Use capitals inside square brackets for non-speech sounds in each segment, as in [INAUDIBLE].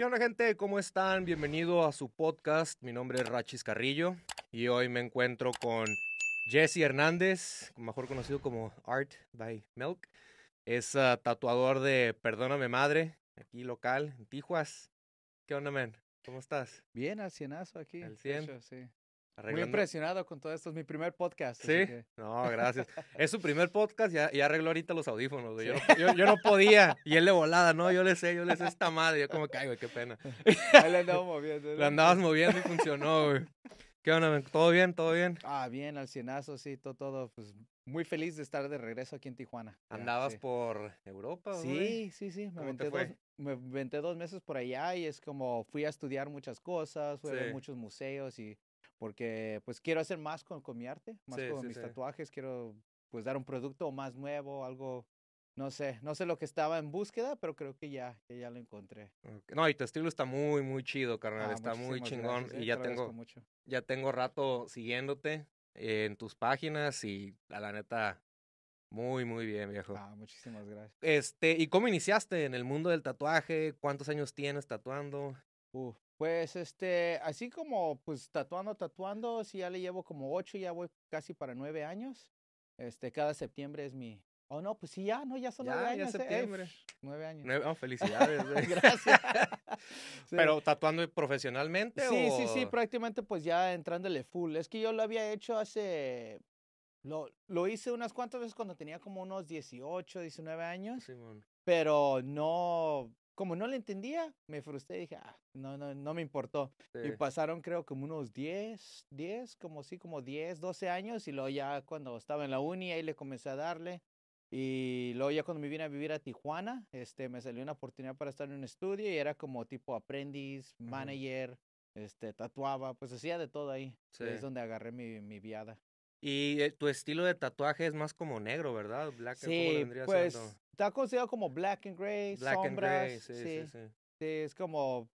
¿Qué onda gente? ¿Cómo están? Bienvenido a su podcast. Mi nombre es Rachis Carrillo y hoy me encuentro con Jesse Hernández, mejor conocido como Art by Milk. Es ah, tatuador de Perdóname Madre, aquí local, en Tijuas. ¿Qué onda, man? ¿Cómo estás? Bien, al cienazo aquí. Al cien. sí. Muy impresionado con todo esto, es mi primer podcast. Sí, no, gracias. [LAUGHS] es su primer podcast, y arregló ahorita los audífonos, Yo, no, podía, y él le volada, no, yo le sé, yo le sé esta madre, yo como caigo qué pena. Ahí le andaba moviendo. [LAUGHS] Le andabas moviendo y funcionó, güey. ¿Qué onda? ¿Todo bien? ¿Todo bien? Ah, bien, al cienazo, sí, todo, todo, pues muy feliz de estar de regreso aquí en Tijuana. ¿Andabas por Europa? Sí, sí, sí. Me fue? dos, me dos, meses por allá y es como fui a estudiar muchas cosas, fui a muchos museos y porque pues quiero hacer más con, mi arte, más con mis tatuajes, quiero pues dar un producto más nuevo, algo, no sé, no sé lo que estaba en búsqueda, pero creo que ya, ya, lo encontré. No, y tu estilo está muy, muy chido, carnal, ah, está muy chingón eh, y ya tengo, ya tengo rato siguiéndote en tus páginas y a la neta muy, muy bien, viejo. Ah, muchísimas gracias. Este, ¿y cómo iniciaste en el mundo del tatuaje? ¿Cuántos años tienes tatuando? Uf, pues este, así como pues tatuando, tatuando, si ya le llevo como ocho, ya voy casi para nueve años. Este, cada septiembre es mi. Oh no, pues sí, ya, no, ya son nueve años. Eh, septiembre. nueve años. Oh, felicidades. [LAUGHS] Gracias. [LAUGHS] Pero tatuando profesionalmente. Sí, o... sí, sí, prácticamente pues ya entrándole full. Es que yo lo había hecho hace. Lo, lo hice unas cuantas veces cuando tenía como unos 18, 19 años. Sí, pero no como no le entendía, me frustré y dije, ah, no, no, no me importó. Y pasaron creo como unos 10, 10, como sí, como 10, 12 años y luego ya cuando estaba en la uni ahí le comencé a darle. Y luego ya cuando me vine a vivir a Tijuana, este, me salió una oportunidad para estar en un estudio y era como tipo aprendiz, manager, este, tatuaba, pues hacía de todo ahí. Es donde agarré mi, mi viada. Y eh, tu estilo de tatuaje es más como negro, ¿verdad? Black, sí, pues, está considerado como black and gray, black sombras. And gray, sí, sí. Sí, sí, es como,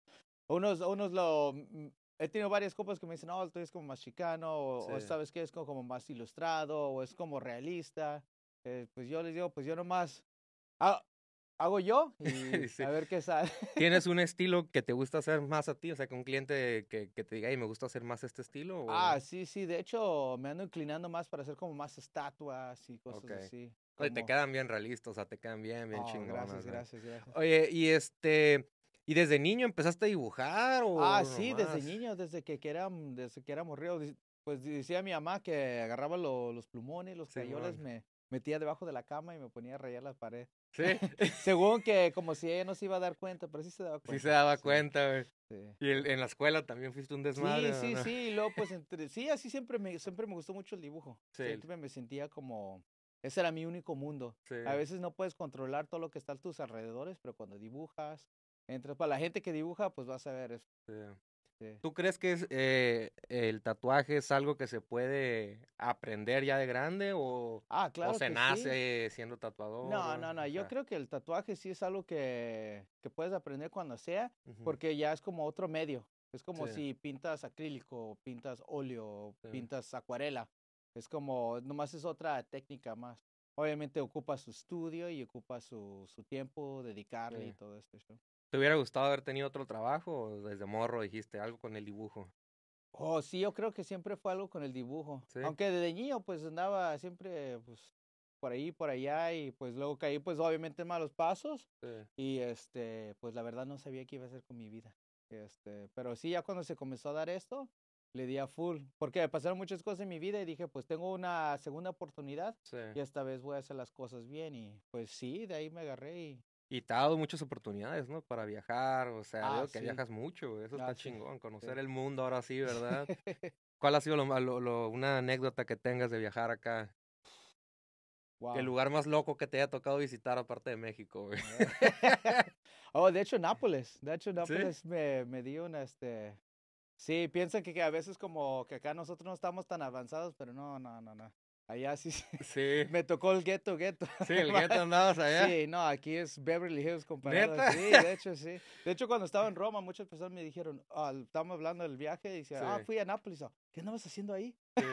unos, unos lo, mm, he tenido varias copas que me dicen, no, tú eres como más chicano, o, sabes que es como, más ilustrado, o es como realista. Eh, pues yo les digo, pues yo nomás, hago yo y [LAUGHS] a ver qué sale. [LAUGHS] ¿Tienes un estilo que te gusta hacer más a ti? O sea, que un cliente que, que te diga, hey, me gusta hacer más este estilo. Ah, sí, sí. De hecho, me ando inclinando más para hacer como más estatuas y cosas okay. así. Oye, te quedan bien realistas, o sea, te quedan bien, bien oh, Gracias, gracias, Oye, y este, ¿y desde niño empezaste a dibujar o Ah, sí, desde niño, desde que, que era, desde que éramos ríos, pues decía mi mamá que agarraba los plumones, los sí, me metía debajo de la cama y me ponía a rayar las paredes. Sí. [LAUGHS] Según que como si ella no se iba a dar cuenta, pero sí se daba cuenta. Sí se daba cuenta, güey. Sí. Y en la escuela también fuiste un desmadre. Sí, sí, sí, y luego pues entre, sí, así siempre me siempre me gustó mucho el dibujo. Siempre me sentía como ese era mi único mundo. A veces no puedes controlar todo lo que está a tus alrededores, pero cuando dibujas, entras pues, para la gente que dibuja, pues vas a ver eso. ¿Tú crees que es, eh, el tatuaje es algo que se puede aprender ya de grande o, ah, se nace siendo tatuador? No, no, no. Yo creo que el tatuaje sí es algo que, puedes aprender cuando sea, porque ya es como otro medio. Es como si pintas acrílico, pintas óleo, pintas acuarela. Es como, nomás es otra técnica más. Obviamente ocupa su estudio y ocupa su, su tiempo, dedicarle y todo esto. ¿Te hubiera gustado haber tenido otro trabajo o desde morro dijiste algo con el dibujo? Oh, sí, yo creo que siempre fue algo con el dibujo. Aunque desde niño pues andaba siempre pues por ahí, por allá y pues luego caí pues obviamente en malos pasos y este pues la verdad no sabía qué iba a hacer con mi vida. Este, pero sí ya cuando se comenzó a dar esto, le di a full, porque pasaron muchas cosas en mi vida y dije, pues tengo una segunda oportunidad y esta vez voy a hacer las cosas bien y pues sí, de ahí me agarré y... Y te ha dado muchas oportunidades, ¿no? Para viajar, o sea, ah, que viajas mucho, eso está chingón, conocer el mundo ahora sí, ¿verdad? [LAUGHS] ¿Cuál ha sido lo, una anécdota que tengas de viajar acá? El lugar más loco que te haya tocado visitar aparte de México, eh. [LAUGHS] oh, de hecho, Nápoles. De hecho, [LAUGHS] Nápoles me, me dio una, este, Sí, piensan que, que a veces como que acá nosotros no estamos tan avanzados, pero no, no, no, no. Allá sí, sí. [LAUGHS] Me tocó el gueto, gueto. Sí, el gueto andabas allá. Sí, no, aquí es Beverly Hills comparado. Sí, de hecho, [LAUGHS] sí. De hecho, cuando estaba en Roma, muchas personas me dijeron, estamos ah, estamos hablando del viaje, y decía, ah, fui a Nápoles. ¿Qué andabas haciendo ahí? Sí.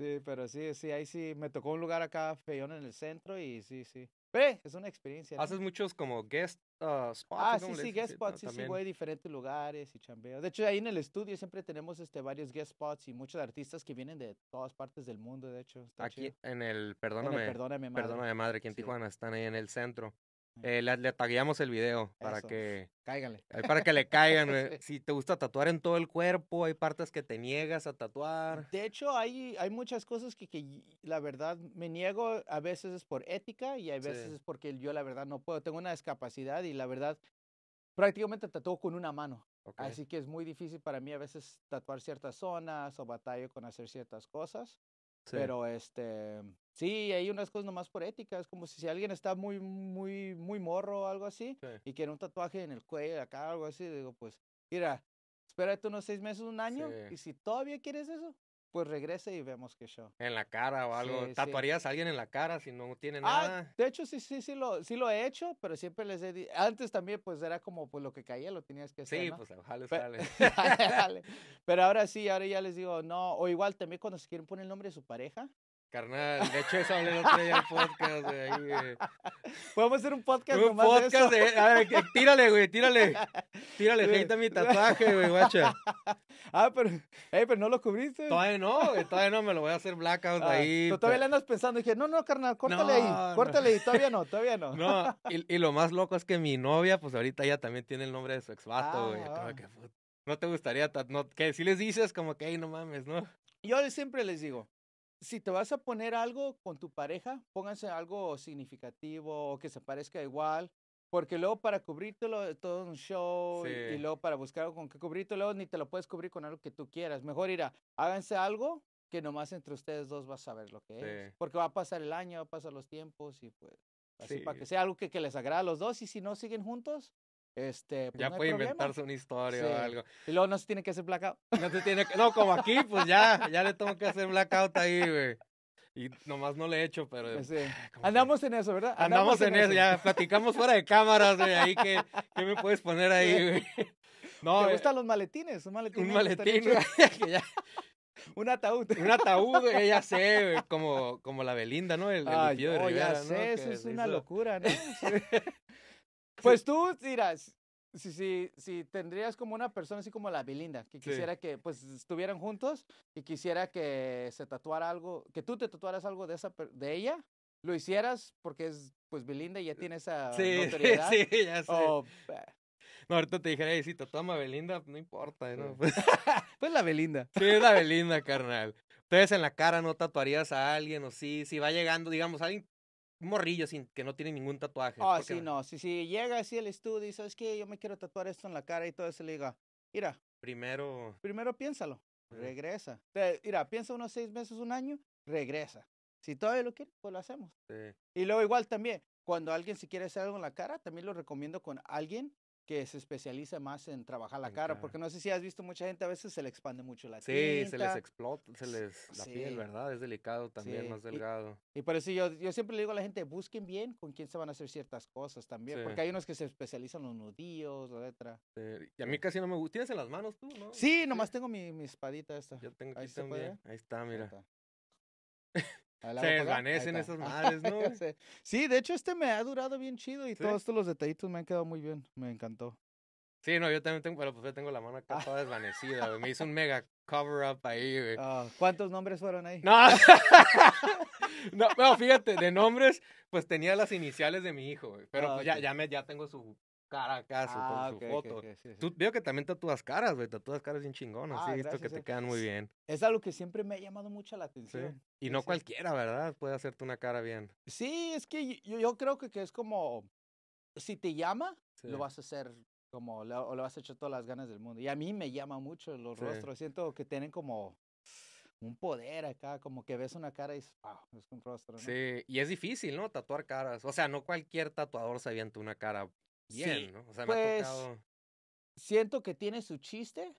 Sí, pero sí, sí, ahí sí me tocó un lugar acá feón en el centro y sí, sí. Pero es una experiencia. Haces muchos como guest ah, spots. Ah, sí, sí, guest spots, sí, sí, voy a diferentes lugares y chambeo. De hecho, ahí en el estudio siempre tenemos este, varios guest spots y muchos artistas que vienen de todas partes del mundo, de hecho. Está Aquí en el, perdóname, Perdóname Madre. aquí en Tijuana, están ahí en el centro. Eh, le, le tagueamos el video para que. Cáiganle. Eh, para que le caigan, eh, [LAUGHS] Si te gusta tatuar en todo el cuerpo, hay partes que te niegas a tatuar. De hecho, hay, hay muchas cosas que, que la verdad me niego. A veces es por ética y a veces es porque yo la verdad no puedo. Tengo una discapacidad y la verdad prácticamente tatuo con una mano. Así que es muy difícil para mí a veces tatuar ciertas zonas o batallo con hacer ciertas cosas. Pero este, sí, hay unas cosas nomás por ética. Es como si, si alguien está muy, muy, muy morro o algo así y quiere un tatuaje en el cuello, acá, algo así, digo, pues, mira, espérate unos seis meses, un año y si todavía quieres eso, pues regrese y vemos qué show. En la cara o algo. ¿Tatuarías a alguien en la cara si no tiene ah, nada? De hecho, sí, sí, sí lo, sí lo he hecho, pero siempre les he dicho... Antes también, pues era como pues lo que caía, lo tenías que hacer. Sí, pues jale, [LAUGHS] jale. Pero, [LAUGHS] pero ahora sí, ahora ya les digo, no. O igual también cuando se quieren poner el nombre de su pareja, Carnal, de hecho eso hablé el otro día en podcast, güey. Podemos hacer un podcast nomás podcast de, eso? A ver, eh, tírale, güey, tírale. Tírale, feita mi tatuaje, güey, guacha. [LAUGHS] Ah, pero, ey, eh, pero no lo cubriste. Todavía no, todavía no, me lo voy a hacer blackout ah, ahí. todavía le andas pensando, dije, no, no, carnal, córtale ahí, córtale ahí, todavía no, todavía no. No, y, y, lo más loco es que mi novia, pues ahorita ella también tiene el nombre de su exvato, güey. Ah, ah. Pues, no te gustaría, no, que si les dices como que, ay, no mames, ¿no? Yo siempre les digo, si te vas a poner algo con tu pareja, pónganse algo significativo o que se parezca igual. Porque luego para cubrírtelo todo un show y, luego para buscar algo con que cubrírtelo, ni te lo puedes cubrir con algo que tú quieras. Mejor ir a, háganse algo que nomás entre ustedes dos vas a saber lo que es. Porque va a pasar el año, va a pasar los tiempos y pues así para que sea algo que, que les agrada a los dos y si no siguen juntos, este, pues, ya puede inventarse una historia o algo. Y luego no se tiene que hacer blackout. No se tiene que, no, como aquí, pues ya, ya le tengo que hacer blackout ahí, güey. Y nomás no le he hecho, pero... Eh, em, ah, andamos en eso, ¿verdad? Andamos, en, eso, ya platicamos fuera de cámaras, güey, ahí que, [LAUGHS] ¿qué me puedes poner ahí, güey. No, ¿Te eh, gustan los maletines? Un maletín. Un maletín, [LAUGHS] [LAUGHS] Un ataúd. Un ataúd, güey, ya sé, güey, como, como la Belinda, ¿no? El, oh, ya sé, eso es una locura, ¿no? Pues tú, dirás, si, si, si tendrías como una persona así como la Belinda, que quisiera que pues estuvieran juntos y quisiera que se tatuara algo, que tú te tatuaras algo de, esa, de ella, lo hicieras porque es pues Belinda y ya tiene esa sí, [LAUGHS] notoriedad. Sí, sí, ya sé. Eh. no, ahorita te dijera, si tatuamos a Belinda, no importa, ¿eh? ¿no? [LAUGHS] Pues. pues, la Belinda. Sí, la Belinda, carnal. Entonces en la cara no tatuarías a alguien o sí, si va llegando, digamos, alguien un morrillo sin, que no tiene ningún tatuaje. Ah, sí, no. Si, sí llega así el estudio y es que yo me quiero tatuar esto en la cara y todo eso, le digo, mira. Primero. Primero piénsalo. Regresa. mira, piensa unos seis meses, un año, regresa. Si todavía lo quiere, pues lo hacemos. Sí. Y luego igual también, cuando alguien se quiere hacer algo en la cara, también lo recomiendo con alguien que se especializa más en trabajar la cara, porque no sé si has visto mucha gente, a veces se le expande mucho la sí, Sí, se les explota, se les la piel, ¿verdad? Es delicado también, más delgado. Y, por eso yo, yo siempre le digo a la gente, busquen bien con quién se van a hacer ciertas cosas también, porque hay unos que se especializan en los nudillos, la letra. Y a mí casi no me gusta. ¿Tienes en las manos tú, no? Sí, nomás tengo mi, mi espadita esta. Yo tengo aquí Ahí también. Ahí está, mira. Se desvanecen esas [LAUGHS] ah, madres, ¿no? [LAUGHS] sí, de hecho este me ha durado bien chido y todos los detallitos me han quedado muy bien. Me encantó. Sí, no, yo también tengo, pero pues yo tengo la mano acá toda [LAUGHS] desvanecida, Me hizo un mega cover up ahí, güey. Ah, ¿Cuántos nombres fueron ahí? No. no, pero fíjate, de nombres, pues tenía las iniciales de mi hijo, güey. Pero ah, pues, ya, ya, me, ya tengo su cara acá, su ah, foto. Tú, veo que también tatúas caras, güey, tatúas caras bien chingonas, ah, sí, visto que te eh. quedan muy bien. Es algo que siempre me ha llamado mucho la atención. Y no cualquiera, ¿verdad? Puede hacerte una cara bien. Sí, es que yo, creo que, es como, si te llama, lo vas a hacer como, o le vas a echar todas las ganas del mundo. Y a mí me llama mucho los rostros, siento que tienen como un poder acá, como que ves una cara y wow, es un rostro. Sí, y es difícil, ¿no? Tatuar caras. O sea, no cualquier tatuador se avienta una cara sí, ¿no? O sea, me ha pues, Siento que tiene su chiste,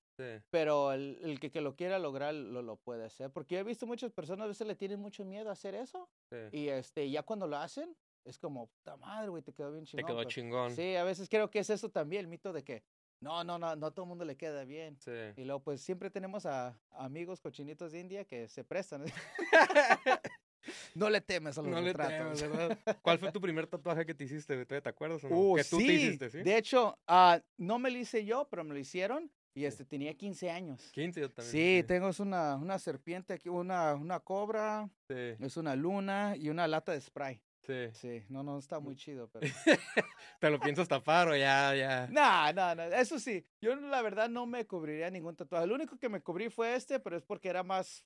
pero el, que, que, lo quiera lograr lo, lo puede hacer. Porque yo he visto muchas personas a veces le tienen mucho miedo a hacer eso. Y este, ya cuando lo hacen, es como, puta madre, güey, te quedó bien chingón. Te quedó chingón. Sí, a veces creo que es eso también, el mito de que no, no, no, no a todo el mundo le queda bien. Sí. Y luego, pues siempre tenemos a amigos cochinitos de India que se prestan. ¿eh? [LAUGHS] [LAUGHS] No le temes a los no [LAUGHS] ¿Cuál fue tu primer tatuaje que te hiciste? ¿Te acuerdas? Uh, que tú te hiciste, ¿sí? De hecho, ah, no me lo hice yo, pero me lo hicieron. Y este tenía 15 años. 15 yo también. Sí, tengo una, una serpiente aquí, una, una cobra, sí. es una luna y una lata de spray. Sí. Sí, no, no, está muy chido, pero... [LAUGHS] ¿Te lo pienso tapar o ya, ya? [LAUGHS] No, no, no, eso sí, yo la verdad no me cubriría ningún tatuaje. Lo único que me cubrí fue este, pero es porque era más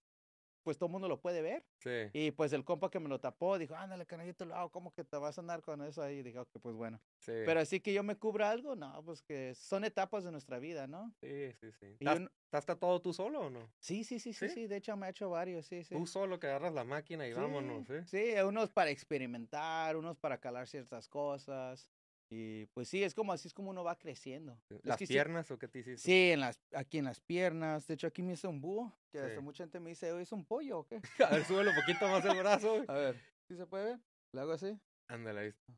pues todo el mundo lo puede ver. Sí. Y pues el compa que me lo tapó dijo, ándale, canallito, ¿cómo que te vas a andar con eso ahí? Y dije, ok, pues bueno. Sí. Pero así que yo me cubra algo, no, pues que son etapas de nuestra vida, ¿no? Sí, sí, sí. ¿Estás todo tú solo o no? Sí, sí, sí, sí, sí, de hecho me ha hecho varios, sí, sí. Tú solo que agarras la máquina y vámonos, eh Sí, unos para experimentar, unos para calar ciertas cosas. Y pues sí, es como así, es como uno va creciendo. ¿Las piernas o qué te hiciste? Sí, en las, aquí en las piernas. De hecho, aquí me hice un búho, que mucha gente me dice, ¿es un pollo o qué? [LAUGHS] A ver, súbelo un poquito más el brazo. A ver, ¿sí se puede ver? ¿Le hago así? Ándale, ahí está.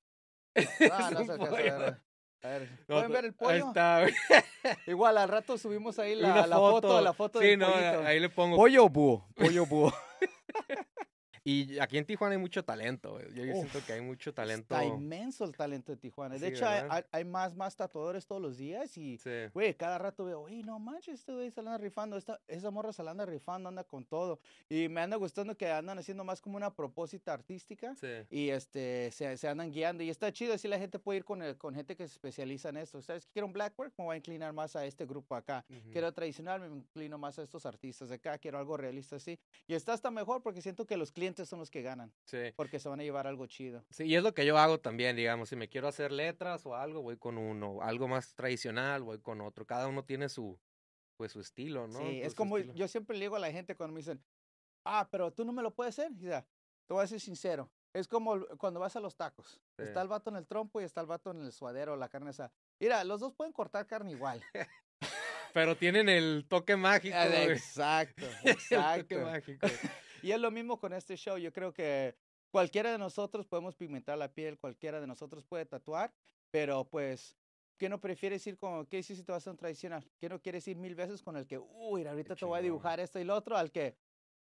Ah, [LAUGHS] no, se a ver. ¿pueden ver el pollo? Ahí está, [LAUGHS] Igual, al rato subimos ahí la, la foto. la foto sí, no, ahí le pongo. Pollo búho, pollo búho. Y aquí en Tijuana hay mucho talento. Eh, yo siento que hay mucho talento. Está inmenso el talento de Tijuana. De hecho, hay, más, más tatuadores todos los días. Y, güey, cada rato veo, oye, no manches, este güey se la anda rifando. Esta, esa morra se la anda rifando, anda con todo. Y me anda gustando que andan haciendo más como una propósita artística. Y este, se, se, andan guiando. Y está chido así la gente puede ir con, el, con gente que se especializa en esto. ¿Sabes quiero un blackwork? Me voy a inclinar más a este grupo acá. Quiero tradicional, me inclino más a estos artistas de acá. Quiero algo realista así. Y está hasta mejor porque siento que los clientes son los que ganan. Porque se van a llevar algo chido. Sí, y es lo que yo hago también, digamos, si me quiero hacer letras o algo, voy con uno, algo más tradicional, voy con otro. Cada uno tiene su pues su estilo, ¿no? es como yo siempre le digo a la gente cuando me dicen, "Ah, pero tú no me lo puedes hacer." Y ya, te voy a ser sincero. Es como cuando vas a los tacos. Está el vato en el trompo y está el vato en el suadero, la carne esa. Mira, los dos pueden cortar carne igual. [LAUGHS] pero tienen el toque [LAUGHS] mágico. Exacto, [LAUGHS] exacto. Y es lo mismo con este show. Yo creo que cualquiera de nosotros podemos pigmentar la piel, cualquiera de nosotros puede tatuar, pero pues, ¿qué no prefieres ir con, qué dices si te vas a un tradicional? ¿Qué no quieres ir mil veces con el que, uy, ahorita te voy a dibujar esto y lo otro, al que,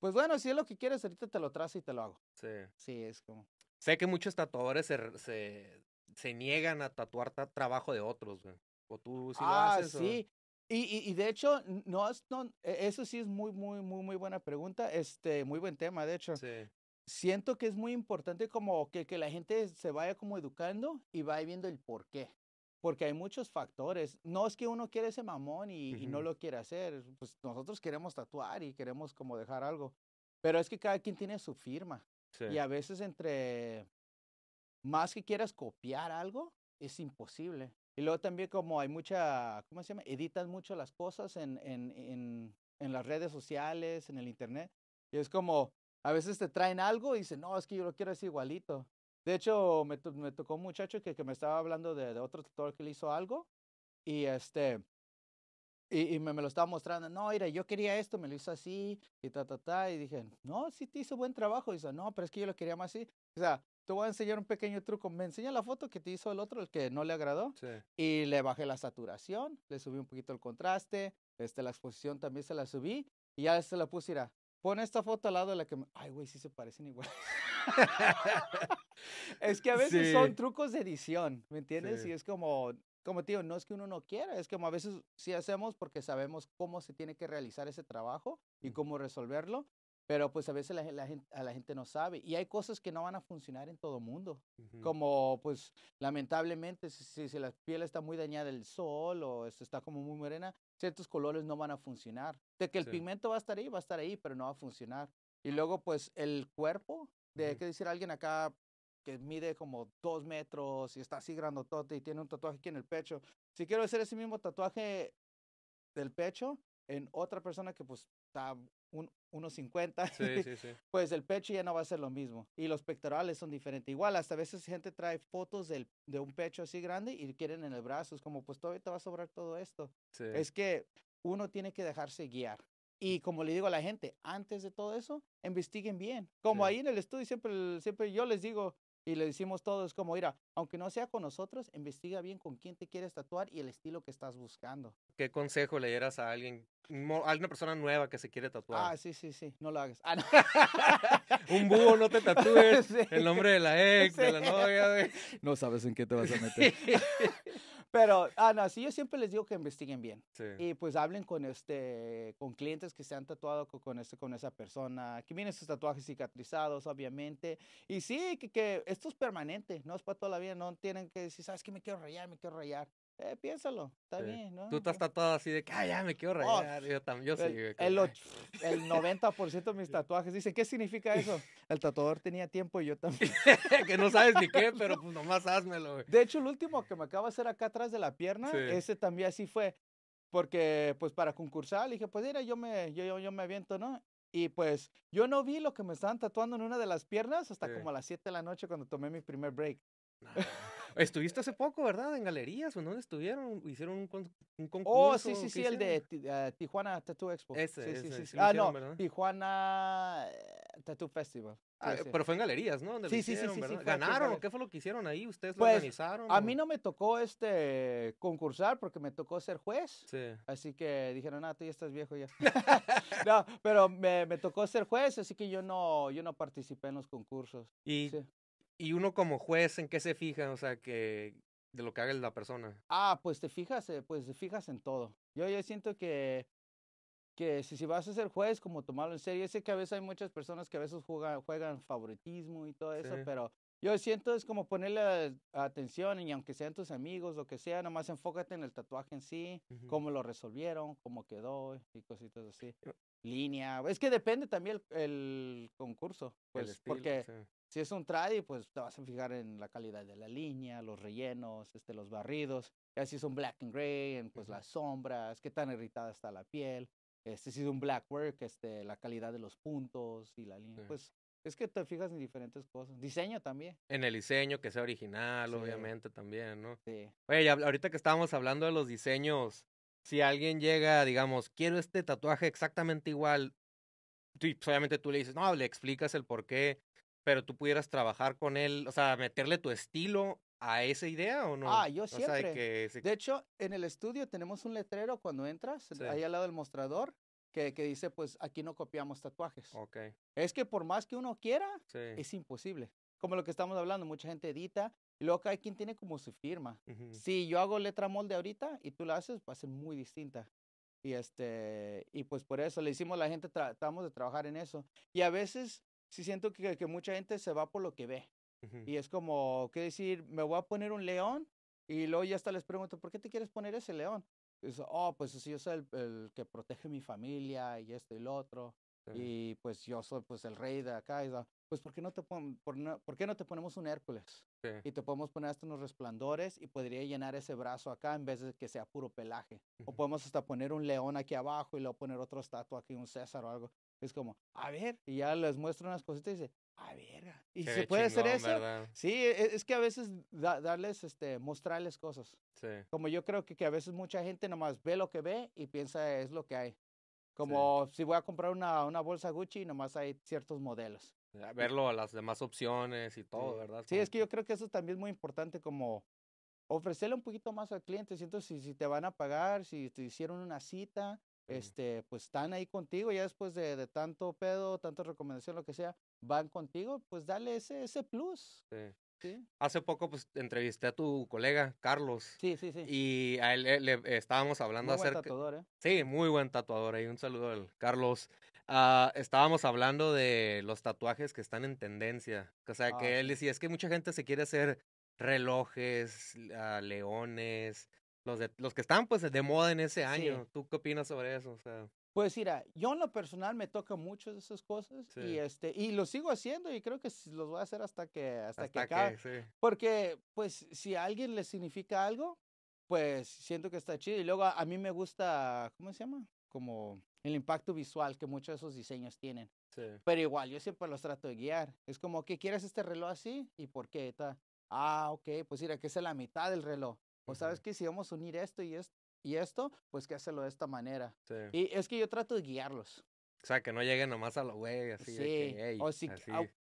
pues bueno, si es lo que quieres, ahorita te lo trazo y te lo hago. Sí. Sí, es como. Sé que muchos tatuadores se, se, se niegan a tatuar trabajo de otros, güey. ¿O tú sí lo ah, Sí, y, de hecho, no, e, eso sí es muy, muy, muy, muy buena pregunta. Este, muy buen tema, de hecho. Siento que es muy importante como que, la gente se vaya como educando y vaya viendo el por qué. Porque hay muchos factores. No es que uno quiera ese mamón y, no lo quiera hacer. Pues nosotros queremos tatuar y queremos como dejar algo. Pero es que cada quien tiene su firma. Y a veces entre más que quieras copiar algo, es imposible. Y luego también como hay mucha, ¿cómo se llama? Editan mucho las cosas en, en, en, las redes sociales, en el internet. Y es como, a veces te traen algo y dicen, no, es que yo lo quiero así igualito. De hecho, me, me tocó un muchacho que, que me estaba hablando de, otro tutor que le hizo algo y este... Y, me, me, lo estaba mostrando, no, mira, yo quería esto, me lo hizo así, y ta, ta, ta, y dije, no, sí te hizo buen trabajo, y dice, no, pero es que yo lo quería más así. O sea, te voy a enseñar un pequeño truco. Me enseña la foto que te hizo el otro, el que no le agradó. Y le bajé la saturación, le subí un poquito el contraste, este, la exposición también se la subí. Y ya se la puse, irá. Pon esta foto al lado de la que... Me... Ay, güey, sí se parecen igual. [LAUGHS] es que a veces son trucos de edición, ¿me entiendes? Y es como, como tío, no es que uno no quiera, es como a veces sí hacemos porque sabemos cómo se tiene que realizar ese trabajo y cómo resolverlo, pero pues a veces la, gente, a la gente no sabe y hay cosas que no van a funcionar en todo mundo, como pues lamentablemente si, si, la piel está muy dañada del sol o está como muy morena, ciertos colores no van a funcionar. De que el pigmento va a estar ahí, va a estar ahí, pero no va a funcionar. Y luego pues el cuerpo, de qué que decir alguien acá que mide como dos metros y está así grandotote y tiene un tatuaje aquí en el pecho. Si quiero hacer ese mismo tatuaje del pecho en otra persona que pues a un, unos 50, [LAUGHS] pues el pecho ya no va a ser lo mismo. Y los pectorales son diferentes. Igual, hasta a veces gente trae fotos de un pecho así grande y quieren en el brazo. como, pues todavía te va a sobrar todo esto. Es que uno tiene que dejarse guiar. Y como le digo a la gente, antes de todo eso, investiguen bien. Como ahí en el estudio siempre, siempre yo les digo, y le decimos todos como, mira, aunque no sea con nosotros, investiga bien con quién te quieres tatuar y el estilo que estás buscando. ¿Qué consejo le dieras a alguien, a una persona nueva que se quiere tatuar? Ah, sí, sí, sí, no lo hagas. Ah, [LAUGHS] Un búho, no te tatúes. [LAUGHS] El nombre de la [LAUGHS] ex, de la novia. No sabes en qué te vas a meter. Pero, ah, no, sí, yo siempre les digo que investiguen bien. Sí. Y pues hablen con, este, con clientes que se han tatuado con, este, con esa persona, que vienen sus tatuajes cicatrizados, obviamente. Y sí, que, que, esto es permanente, no es para toda la vida, no tienen que decir, sabes que me quiero rayar, me quiero rayar. Eh, piénsalo, está bien, ¿no? Tú estás tatuado así de que, ah, ya me quiero oh, rayar. yo también, yo sí. El, el, 90% de mis [LAUGHS] tatuajes dicen, ¿qué significa eso? [LAUGHS] El tatuador tenía tiempo y yo también. [LAUGHS] que no sabes ni qué, pero pues nomás házmelo, güey. De hecho, el último que me acaba de hacer acá atrás de la pierna, ese también así fue. Porque, pues, para concursar, le dije, pues, mira, yo me, yo, yo, me aviento, ¿no? Y pues yo no vi lo que me estaban tatuando en una de las piernas hasta como a las 7 de la noche cuando tomé mi primer break. Estuviste hace poco, ¿verdad? En galerías, ¿o dónde estuvieron? Hicieron un, oh, concurso. Oh, sí, sí, sí, ah, el de Tijuana Tattoo Expo. Ese, Ah, no, Tijuana Tattoo Festival. Ah, pero fue en galerías, ¿no? sí, sí, sí, sí, ¿Ganaron qué fue lo que hicieron ahí? ¿Ustedes lo pues, organizaron? A mí no me tocó este concursar porque me tocó ser juez. Sí. Así que dijeron, ah, tú ya estás viejo ya. [LAUGHS] no, pero me, me, tocó ser juez, así que yo no, yo no participé en los concursos. ¿Y ¿Y uno como juez en qué se fija? O sea, que de lo que haga la persona. Ah, pues te fijas, eh, pues te fijas en todo. Yo, yo siento que, que si, si vas a ser juez, como tomarlo en serio, sé que a veces hay muchas personas que a veces juegan, juegan favoritismo y todo eso, pero yo siento es como ponerle atención y aunque sean tus amigos, lo que sea, nomás enfócate en el tatuaje en sí, cómo lo resolvieron, cómo quedó y cositas así. Línea, es que depende también el, concurso, pues, porque si es un tradi, pues te vas a fijar en la calidad de la línea, los rellenos, este, los barridos. Ya si es un black and gray, en, pues las sombras, qué tan irritada está la piel. Este, si es un black work, este, la calidad de los puntos y la línea. Pues es que te fijas en diferentes cosas. Diseño también. En el diseño, que sea original, obviamente también, ¿no? Sí. Oye, ahorita que estábamos hablando de los diseños, si alguien llega, digamos, quiero este tatuaje exactamente igual, pues, obviamente tú le dices, no, le explicas el por qué pero tú pudieras trabajar con él, o sea, meterle tu estilo a esa idea o no? Ah, yo siempre. De hecho, en el estudio tenemos un letrero cuando entras, ahí al lado del mostrador, que, dice, pues aquí no copiamos tatuajes. Ok. Es que por más que uno quiera, es imposible. Como lo que estamos hablando, mucha gente edita y luego cada quien tiene como su firma. Si yo hago letra molde ahorita y tú la haces, va a ser muy distinta. Y, este, y pues por eso le hicimos a la gente, tratamos de trabajar en eso. Y a veces si siento que, que mucha gente se va por lo que ve. Y es como, ¿qué decir? Me voy a poner un león y luego ya hasta les pregunto, ¿por qué te quieres poner ese león? Y es, oh, pues si yo soy el, que protege mi familia y esto y lo otro. Y pues yo soy pues el rey de acá. Y pues ¿por qué, no te por, qué no te ponemos un Hércules? Y te podemos poner hasta unos resplandores y podría llenar ese brazo acá en vez de que sea puro pelaje. O podemos hasta poner un león aquí abajo y luego poner otra estatua aquí, un César o algo. Es como, a ver, y ya les muestro unas cositas y dice, a ah, ver, y se puede hacer eso. Sí, e-, es, que a veces darles, este, mostrarles cosas. Sí. Como yo creo que, que, a veces mucha gente nomás ve lo que ve y piensa es lo que hay. Como si voy a comprar una, una bolsa Gucci y nomás hay ciertos modelos. Verlo A las demás opciones y todo, ¿verdad? Sí, es que yo creo que eso también es muy importante, como ofrecerle un poquito más al cliente. Siento si, si te van a pagar, si te hicieron una cita, este, pues están ahí contigo, ya después de, de, tanto pedo, tanta recomendación, lo que sea, van contigo, pues dale ese, ese plus. Hace poco pues entrevisté a tu colega Carlos. Sí, sí, sí. Y a él eh, le, eh, estábamos hablando muy Buen tatuador, ¿eh? Sí, muy buen tatuador. Y un saludo al Carlos. Ah, estábamos hablando de los tatuajes que están en tendencia. O sea, ah, que él decía, es que mucha gente se quiere hacer relojes, ah, leones, los, que están pues de moda en ese año. ¿Tú qué opinas sobre eso? sea... Pues mira, yo en lo personal me toca mucho de esas cosas y este y lo sigo haciendo y creo que los voy a hacer hasta que hasta, que acabe. Porque pues si a alguien le significa algo, pues siento que está chido y luego a, mí me gusta, ¿cómo se llama? Como el impacto visual que muchos de esos diseños tienen. Sí. Pero igual, yo siempre los trato de guiar. Es como que quieres este reloj así y por qué Ah, ok, pues mira, que es la mitad del reloj. O sabes que si vamos a unir esto y esto y esto, pues que hacerlo de esta manera. Y es que yo trato de guiarlos. O sea, que no lleguen nomás a los güey, así. Sí. o si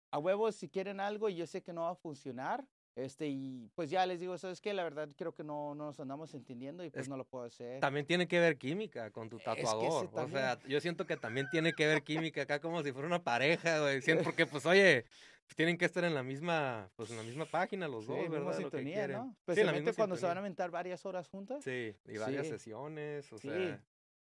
A, huevos, si quieren algo y yo sé que no va a funcionar, este, y pues ya les digo, ¿sabes qué? La verdad creo que no, no nos andamos entendiendo y pues no lo puedo hacer. También tiene que ver química con tu tatuador. o sea, yo siento que también tiene que ver química acá como si fuera una pareja, güey. [LAUGHS] Porque pues, oye, pues, tienen que estar en la misma, pues en la misma página los dos, ¿verdad? sintonía, ¿no? Especialmente cuando se van a aventar varias horas juntas. Sí, y varias sesiones, o sea.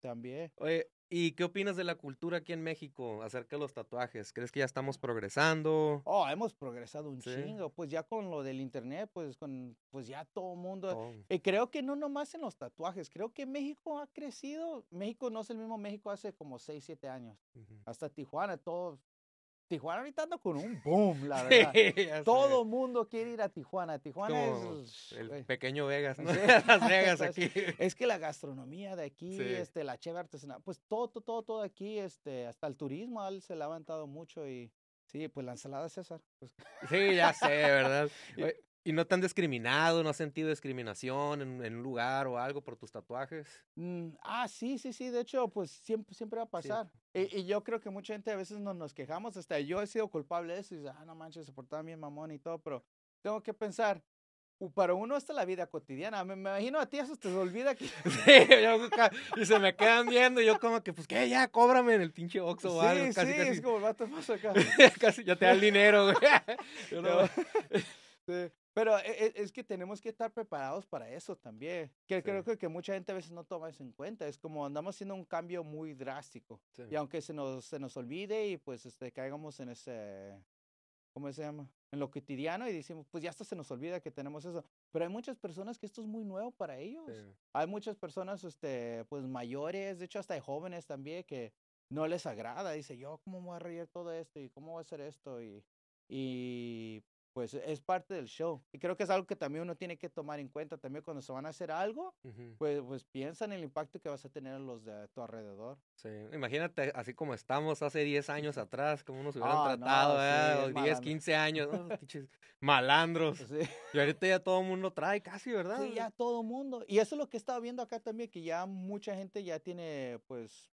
También. Oye, ¿y qué opinas de la cultura aquí en México acerca de los tatuajes? ¿Crees que ya estamos progresando? Oh, hemos progresado un chingo, pues ya con lo del internet, pues con pues ya todo el mundo. Eh, creo que no nomás en los tatuajes, creo que México ha crecido. México no es el mismo México hace como 6, 7 años. Hasta Tijuana, todos. Tijuana ahorita ando con un boom, la [LAUGHS] verdad. Todo mundo quiere ir a Tijuana. Tijuana es el eh, pequeño Vegas, ¿no? [LAUGHS] Las Vegas [LAUGHS] aquí. Es que la gastronomía de aquí, este, la chévere artesanal, pues todo, todo, todo, aquí, este, hasta el turismo se le ha levantado mucho y sí, pues la ensalada César. Pues. Sí, ya sé, verdad. ¿Y no te han discriminado, no has sentido discriminación en, un lugar o algo por tus tatuajes? Mm, ah, sí, sí, sí, de hecho, pues siempre, siempre va a pasar. E, y, yo creo que mucha gente a veces nos nos quejamos, hasta yo he sido culpable de eso, y dice, ah, no manches, se portaba bien mamón y todo, pero tengo que pensar, para uno está la vida cotidiana. Me, imagino a ti eso te olvida [LAUGHS] que. y se me quedan viendo. Y yo, como que, pues, ¿qué? Ya, cóbrame en el pinche Oxxo algo. Casi, sí, es como vato acá. [LAUGHS] ya te da el dinero, [LAUGHS] Sí. Pero e, e, es que tenemos que estar preparados para eso también. Que creo que mucha gente a veces no toma eso en cuenta. Es como andamos haciendo un cambio muy drástico. Y aunque se nos, se nos olvide y pues este, caigamos en ese, ¿cómo se llama? En lo cotidiano y decimos, pues ya hasta se nos olvida que tenemos eso. Pero hay muchas personas que esto es muy nuevo para ellos. Hay muchas personas, este, pues mayores, de hecho hasta hay jóvenes también que no les agrada. Dice, yo cómo voy a reír todo esto y cómo voy a hacer esto y... Y pues e, es parte del show. Y creo que es algo que también uno tiene que tomar en cuenta también cuando se van a hacer algo, pues, pues piensa en el impacto que vas a tener en los de tu alrededor. Sí, imagínate así como estamos hace 10 años [LAUGHS] atrás, como nos hubieran ah, tratado, eh, 10, 15 años, [LAUGHS] malandros. Y ahorita ya todo el mundo trae casi, ¿verdad? Sí, ya todo el mundo. Y eso es lo que estaba viendo acá también, que ya mucha gente ya tiene pues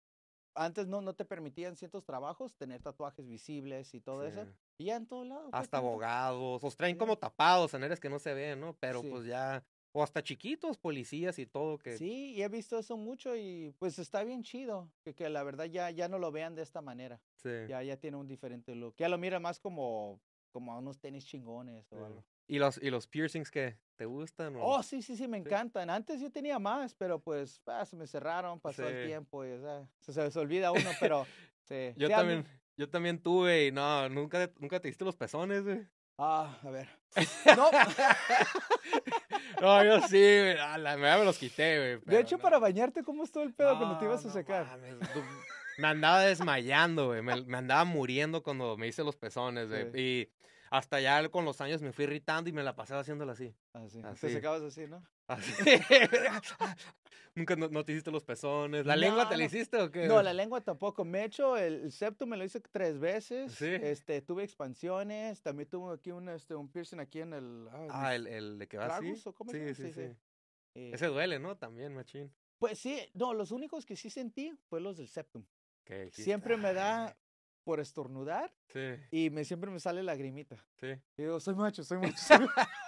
antes no, no te permitían ciertos trabajos tener tatuajes visibles y todo eso. Y ya en todo lado. hasta abogados, los traen como tapados en eres que no se ven, ¿no? Pero pues ya, o hasta chiquitos, policías y todo que... Sí, y he visto eso mucho y pues está bien chido, que, que la verdad ya, ya no lo vean de esta manera. Ya, ya tiene un diferente look. Ya lo mira más como, como a unos tenis chingones o algo. ¿Y los, y los piercings que te gustan? Oh, sí, sí, sí, me encantan. Antes yo tenía más, pero pues ah, se me cerraron, pasó el tiempo y se les olvida uno, [LAUGHS] pero sí. Yo, también, yo también tuve y no, nunca, nunca te diste los pezones, güey. Ah, a ver. [LAUGHS] No. no, yo sí, [LAUGHS] a me los quité, güey. De hecho, para bañarte, ¿cómo estuvo el pedo cuando te ibas a secar? me andaba desmayando, güey. Me, andaba muriendo cuando me hice los pezones, güey. y hasta ya con los años me fui irritando y me la pasaba haciéndola así. Ah, así. Te secabas así, ¿no? Así. [LAUGHS] [LAUGHS] Nunca no, te hiciste los pezones. ¿La lengua te la hiciste o qué? No, la lengua tampoco. Me he el, septum, me lo hice tres veces. Sí. Este, tuve expansiones. También tuve aquí un, este, un piercing aquí en el. Ah, el, el, de que va así. sí, sí, sí, eh, Ese duele, ¿no? También, machín. Pues sí, no, los únicos que sí sentí fue los del septum. Siempre me da por estornudar. Y me, siempre me sale lagrimita. Sí. Y digo, soy macho, soy macho. [LAUGHS]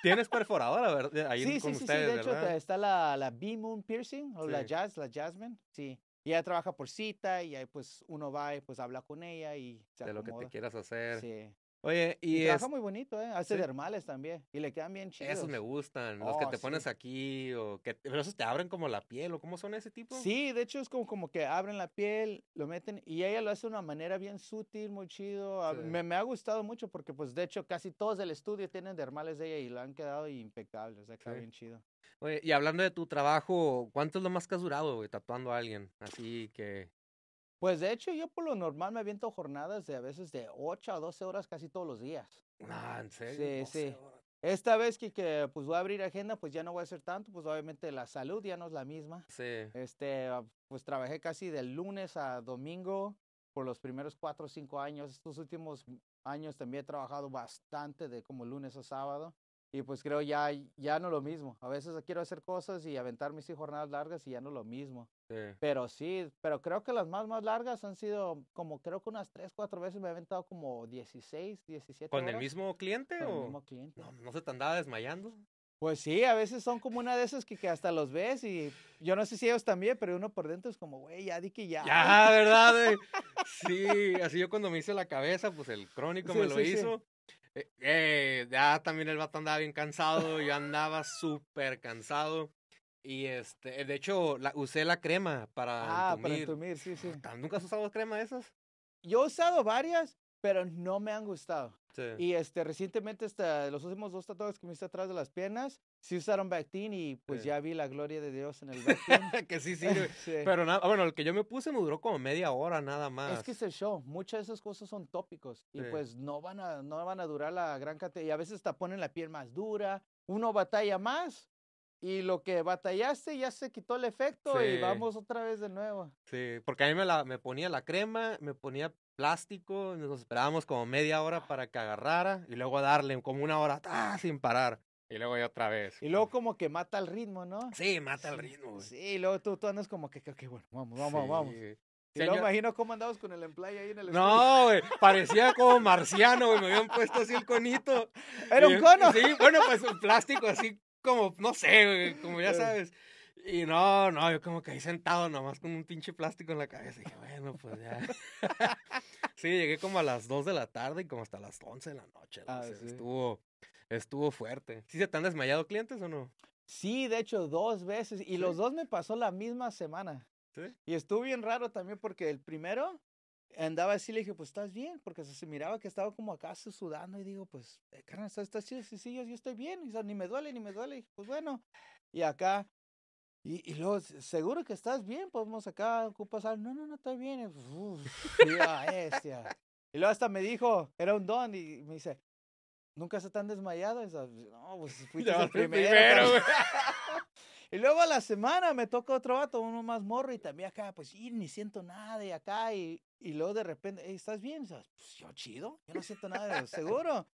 Tienes Tienes la ¿verdad? Ahí sí, con sí, sí, de hecho está la, la B-Moon Piercing o la Jazz, la Jasmine, sí. Y ella trabaja por cita y ahí pues uno va y pues habla con ella y se De lo que te quieras hacer. Sí. Oye, y, es... trabaja muy bonito, ¿eh? Hace dermales también y le quedan bien chidos. Esos me gustan, los que oh, te pones aquí o que pero esos te abren como la piel o cómo son ese tipo. Sí, de hecho es como, como que abren la piel, lo meten y ella lo hace de una manera bien sutil, muy chido. Me, ha gustado mucho porque pues de hecho casi todos del estudio tienen dermales de ella y lo han quedado impecables, o sea, está bien chido. Oye, y hablando de tu trabajo, ¿cuánto es lo más que has durado, güey, tatuando a alguien? Así que pues de hecho, yo por lo normal me aviento jornadas de a veces de 8 a 12 horas casi todos los días. Ah, en serio. Sí, sí. Esta vez que, que, pues voy a abrir agenda, pues ya no voy a hacer tanto, pues obviamente la salud ya no es la misma. Sí. Este, ah, pues trabajé casi del lunes a domingo por los primeros 4 o 5 años. Estos últimos años también he trabajado bastante de como lunes a sábado. Y pues creo ya, ya no lo mismo. A veces quiero hacer cosas y aventar mis jornadas largas y ya no lo mismo. Pero sí, pero creo que las más, más largas han sido como creo que unas 3, 4 veces me he aventado como 16, 17. ¿Con el mismo cliente Con o? el mismo cliente. No, no se te andaba desmayando. Pues sí, a veces son como una de esas que, hasta los ves y yo no sé si ellos también, pero uno por dentro es como, güey, ya di que ya. Ya, ¿verdad? [LAUGHS] Sí, así yo cuando me hice la cabeza, pues el crónico me lo hizo. Eh, eh, ya también el vato andaba bien cansado, yo andaba súper cansado. Y este, de hecho, usé la crema para ah, para dormir, sí, sí. ¿Nunca has usado crema de esas? Yo he usado varias, pero no me han gustado. Y este, recientemente, hasta los últimos dos tatuajes que me hice atrás de las piernas, sí usaron Bactin y pues ya vi la gloria de Dios en el Bactin. [LAUGHS] que sí sirve. [LAUGHS] Pero nada, bueno, el que yo me puse me duró como media hora nada más. Es que es el show. Muchas de esas cosas son tópicos y pues no van, a, van a durar la gran cantidad. Y a veces te ponen la piel más dura, uno batalla más. Y lo que batallaste ya se quitó el efecto y vamos otra vez de nuevo. Sí, porque a mí me, me ponía la crema, me ponía plástico, nos esperábamos como media hora ah. para que agarrara y luego darle como una hora ¡ah! sin parar. Y luego ya otra vez. Y luego como que mata el ritmo, ¿no? Sí, mata el ritmo. Sí, y luego tú, andas como que, que bueno, vamos, vamos, vamos. Y no imagino cómo andabas con el emplay ahí en el No, parecía como [LAUGHS] marciano, güey, me habían puesto así el conito. Era un cono. Sí, bueno, pues un plástico así como, no sé, como ya [LAUGHS] sabes. Y no, no, yo como que ahí sentado nomás con un pinche plástico en la cabeza. dije, bueno, pues ya. [LAUGHS] sí, llegué como a las 2 de la tarde y como hasta las 11 de la noche. Ah, estuvo estuvo fuerte. ¿Sí se te han desmayado clientes o no? Sí, de hecho, dos veces. Y los dos me pasó la misma semana. ¿Sí? Y estuvo bien raro también porque el primero andaba así, le dije, pues estás bien, porque se miraba que estaba como acá sudando y digo, pues, eh, carnal, estás, así chido, sí, sí, yo, estoy bien, y, ni me duele, ni me duele, y, pues bueno. Y acá y, y luego, seguro que estás bien, podemos acá, ocupas algo. No, no, no, está bien. Ah, y luego hasta me dijo, era un don, y me dice, ¿nunca se tan desmayado? Y, no, pues [LAUGHS] el primero. [LAUGHS] y luego a la semana me toca otro vato, uno más morro, y también acá, pues ni siento nada, y acá, y, y luego de repente, ¿estás bien? Y, pues yo chido, yo no siento nada, seguro.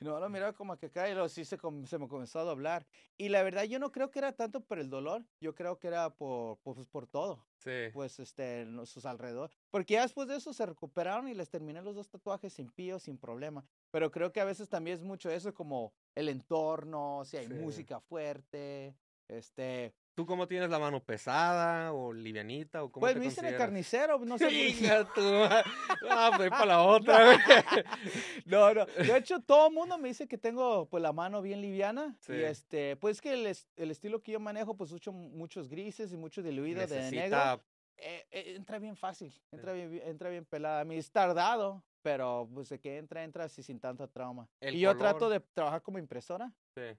No, lo miraba como que cae, y sí se, se, me comenzó a doblar. Y la verdad, yo no creo que era tanto por el dolor, yo creo que era por, por, pues, por todo. Sí. Pues este, en sus alrededores. Porque ya después de eso se recuperaron y les terminé los dos tatuajes sin pío, sin problema. Pero creo que a veces también es mucho eso, como el entorno, si hay música fuerte, este, ¿Tú cómo tienes la mano pesada o livianita? O cómo pues me dicen el carnicero, no sé. ah, voy pues, para la [LAUGHS] otra. [LAUGHS] no, no. De hecho, todo el mundo me dice que tengo pues la mano bien liviana. Sí. Y este, pues que el, estilo que yo manejo, pues uso muchos grises y mucho diluido de negro. Eh, eh, entra bien fácil, entra bien, entra bien pelada. A mí es tardado, pero pues de que entra, entra así sin tanta trauma. y yo trato de trabajar como impresora. Sí,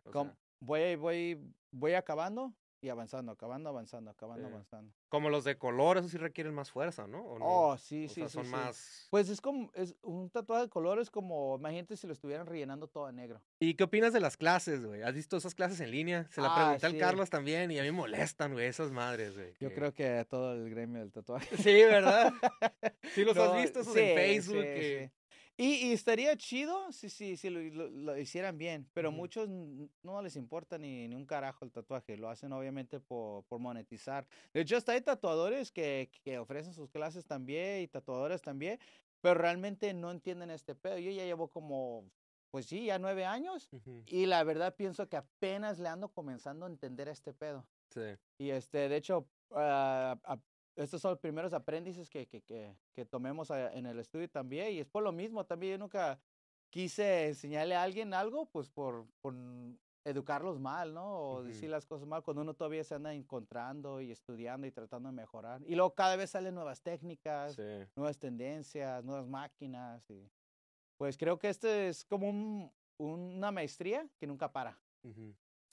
voy, voy, voy acabando y avanzando, acabando, avanzando, acabando, avanzando. Como los de color, eso sí requieren más fuerza, ¿no? ¿O no? Oh, sí, sí, sea, Son más. Pues es como, es un tatuaje de color es como, imagínate si lo estuvieran rellenando todo de negro. ¿Y qué opinas de las clases, güey? ¿Has visto esas clases en línea? Se la ah, pregunté al Carlos también y a mí molestan, güey, esas madres, güey. Yo creo que todo el gremio del tatuaje. Sí, ¿verdad? [LAUGHS] sí, los has visto esos en Facebook. Que... Y, estaría chido si, si, si lo, lo, hicieran bien, pero muchos no les importa ni, un carajo el tatuaje, lo hacen obviamente por, por monetizar. De hecho, hasta hay tatuadores que, que ofrecen sus clases también y tatuadoras también, pero realmente no entienden este pedo. Yo ya llevo como pues sí, ya nueve años. Y la verdad pienso que apenas le ando comenzando a entender este pedo. Sí. Y este, de hecho, a, ah, estos son los primeros aprendices que, que, que, tomemos en el estudio también. Y es por lo mismo, también yo nunca quise enseñarle a alguien algo, pues por, por educarlos mal, ¿no? O decir las cosas mal, cuando uno todavía se anda encontrando y estudiando y tratando de mejorar. Y luego cada vez salen nuevas técnicas, nuevas tendencias, nuevas máquinas. Y pues creo que este es como una maestría que nunca para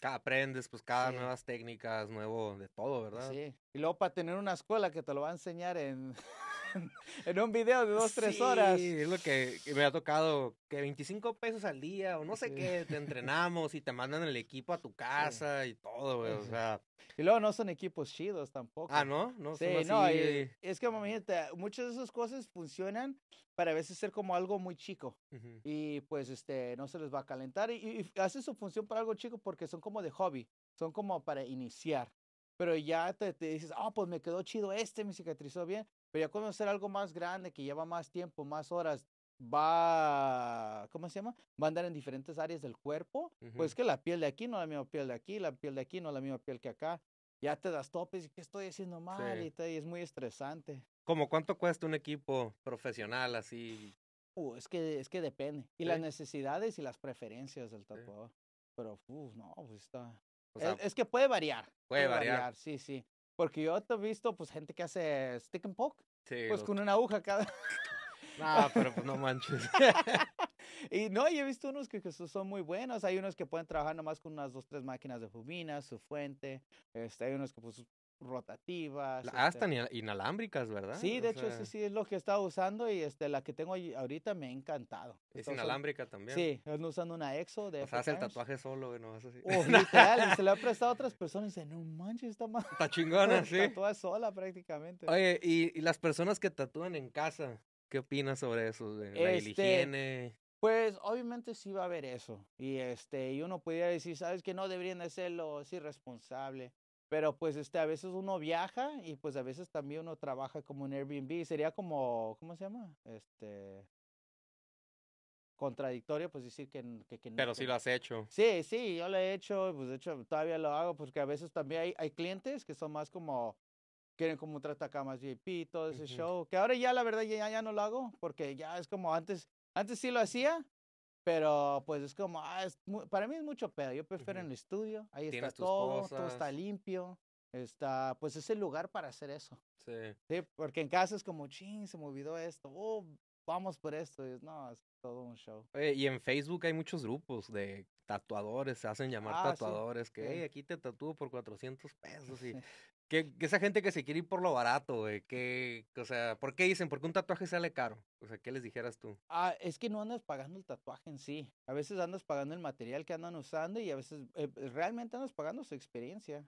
aprendes, pues cada nuevas técnicas, nuevo de todo, ¿verdad? Sí. Y luego para tener una escuela que te lo va a enseñar en [LAUGHS] [LAUGHS] en un video de dos, tres horas. Sí, es lo que, me ha tocado, que 25 pesos al día o no sé qué, te [LAUGHS] entrenamos y te mandan el equipo a tu casa y todo, güey, o sea. Y luego no son equipos chidos ah, tampoco. Ah, ¿no? No sí, no, eh. es que, imagínate, muchas de esas cosas funcionan para a veces ser como algo muy chico y pues este no se les va a calentar y, hace su función para algo chico porque son como de hobby, son como para iniciar pero ya te, te dices, ah, pues me quedó chido este, me cicatrizó bien, pero ya cuando hacer algo más grande, que lleva más tiempo, más horas, va, ¿cómo se llama? Va a andar en diferentes áreas del cuerpo. Pues Pues que la piel de aquí no es la misma piel de aquí, la piel de aquí no es la misma piel que acá. Ya te das topes y que estoy haciendo mal y, te, es muy estresante. ¿Cómo cuánto cuesta un equipo profesional así? Uh, es, que, es que depende. Y las necesidades y las preferencias del tatuador. Pero, no, pues está. es, que puede variar. Puede, variar. Sí, sí. Porque yo he visto, pues, gente que hace stick and poke. pues con una aguja cada. [LAUGHS] pero pues, no manches. [LAUGHS] y no, yo he visto unos que, son muy buenos. Hay unos que pueden trabajar nomás con unas dos, tres máquinas de jubina su fuente. Este, hay unos que pues rotativas. Hasta este inalámbricas, ¿verdad? Sí, de hecho, eso sí, es lo que he estado usando y este, la que tengo ahorita me ha encantado. Es inalámbrica también. Sí, ando usando una EXO de... O sea, hace el tatuaje solo, no es así. Oh, [LAUGHS] literal, se le ha prestado a otras personas y dice, no manches, está mal. Está chingona, [LAUGHS] sí. Tatúa sola prácticamente. Oye, y, y, las personas que tatúan en casa, ¿qué opinas sobre eso? De la este, higiene... Pues obviamente sí va a haber eso. Y este, y uno podría decir, sabes que no deberían de hacerlo, es irresponsable. Pero pues este, a veces uno viaja y pues a veces también uno trabaja como en Airbnb. Sería como, ¿cómo se llama? Este contradictorio, pues decir que, que, Pero sí lo has hecho. Sí, sí, yo lo he hecho, pues de hecho todavía lo hago, porque a veces también hay, hay clientes que son más como, quieren como tratar camas VIP, todo ese show, que ahora ya la verdad ya, ya no lo hago, porque ya es como antes, antes sí lo hacía, pero pues es como, ah, es para mí es mucho pedo. Yo prefiero en el estudio, ahí está todo, todo está limpio. Está, pues es el lugar para hacer eso. Sí. sí. Porque en casa es como, ching, se me olvidó esto. Oh, vamos por esto. es, no, es todo un show. y en Facebook hay muchos grupos de tatuadores, se hacen llamar ah, tatuadores, que hey, aquí te tatúo por 400 pesos y [LAUGHS] Que, esa gente que se quiere ir por lo barato, que, o sea, ¿por qué dicen? ¿Por qué un tatuaje sale caro? O sea, ¿qué les dijeras tú? Ah, es que no andas pagando el tatuaje en sí. A veces andas pagando el material que andan usando y a veces eh, realmente andas pagando su experiencia.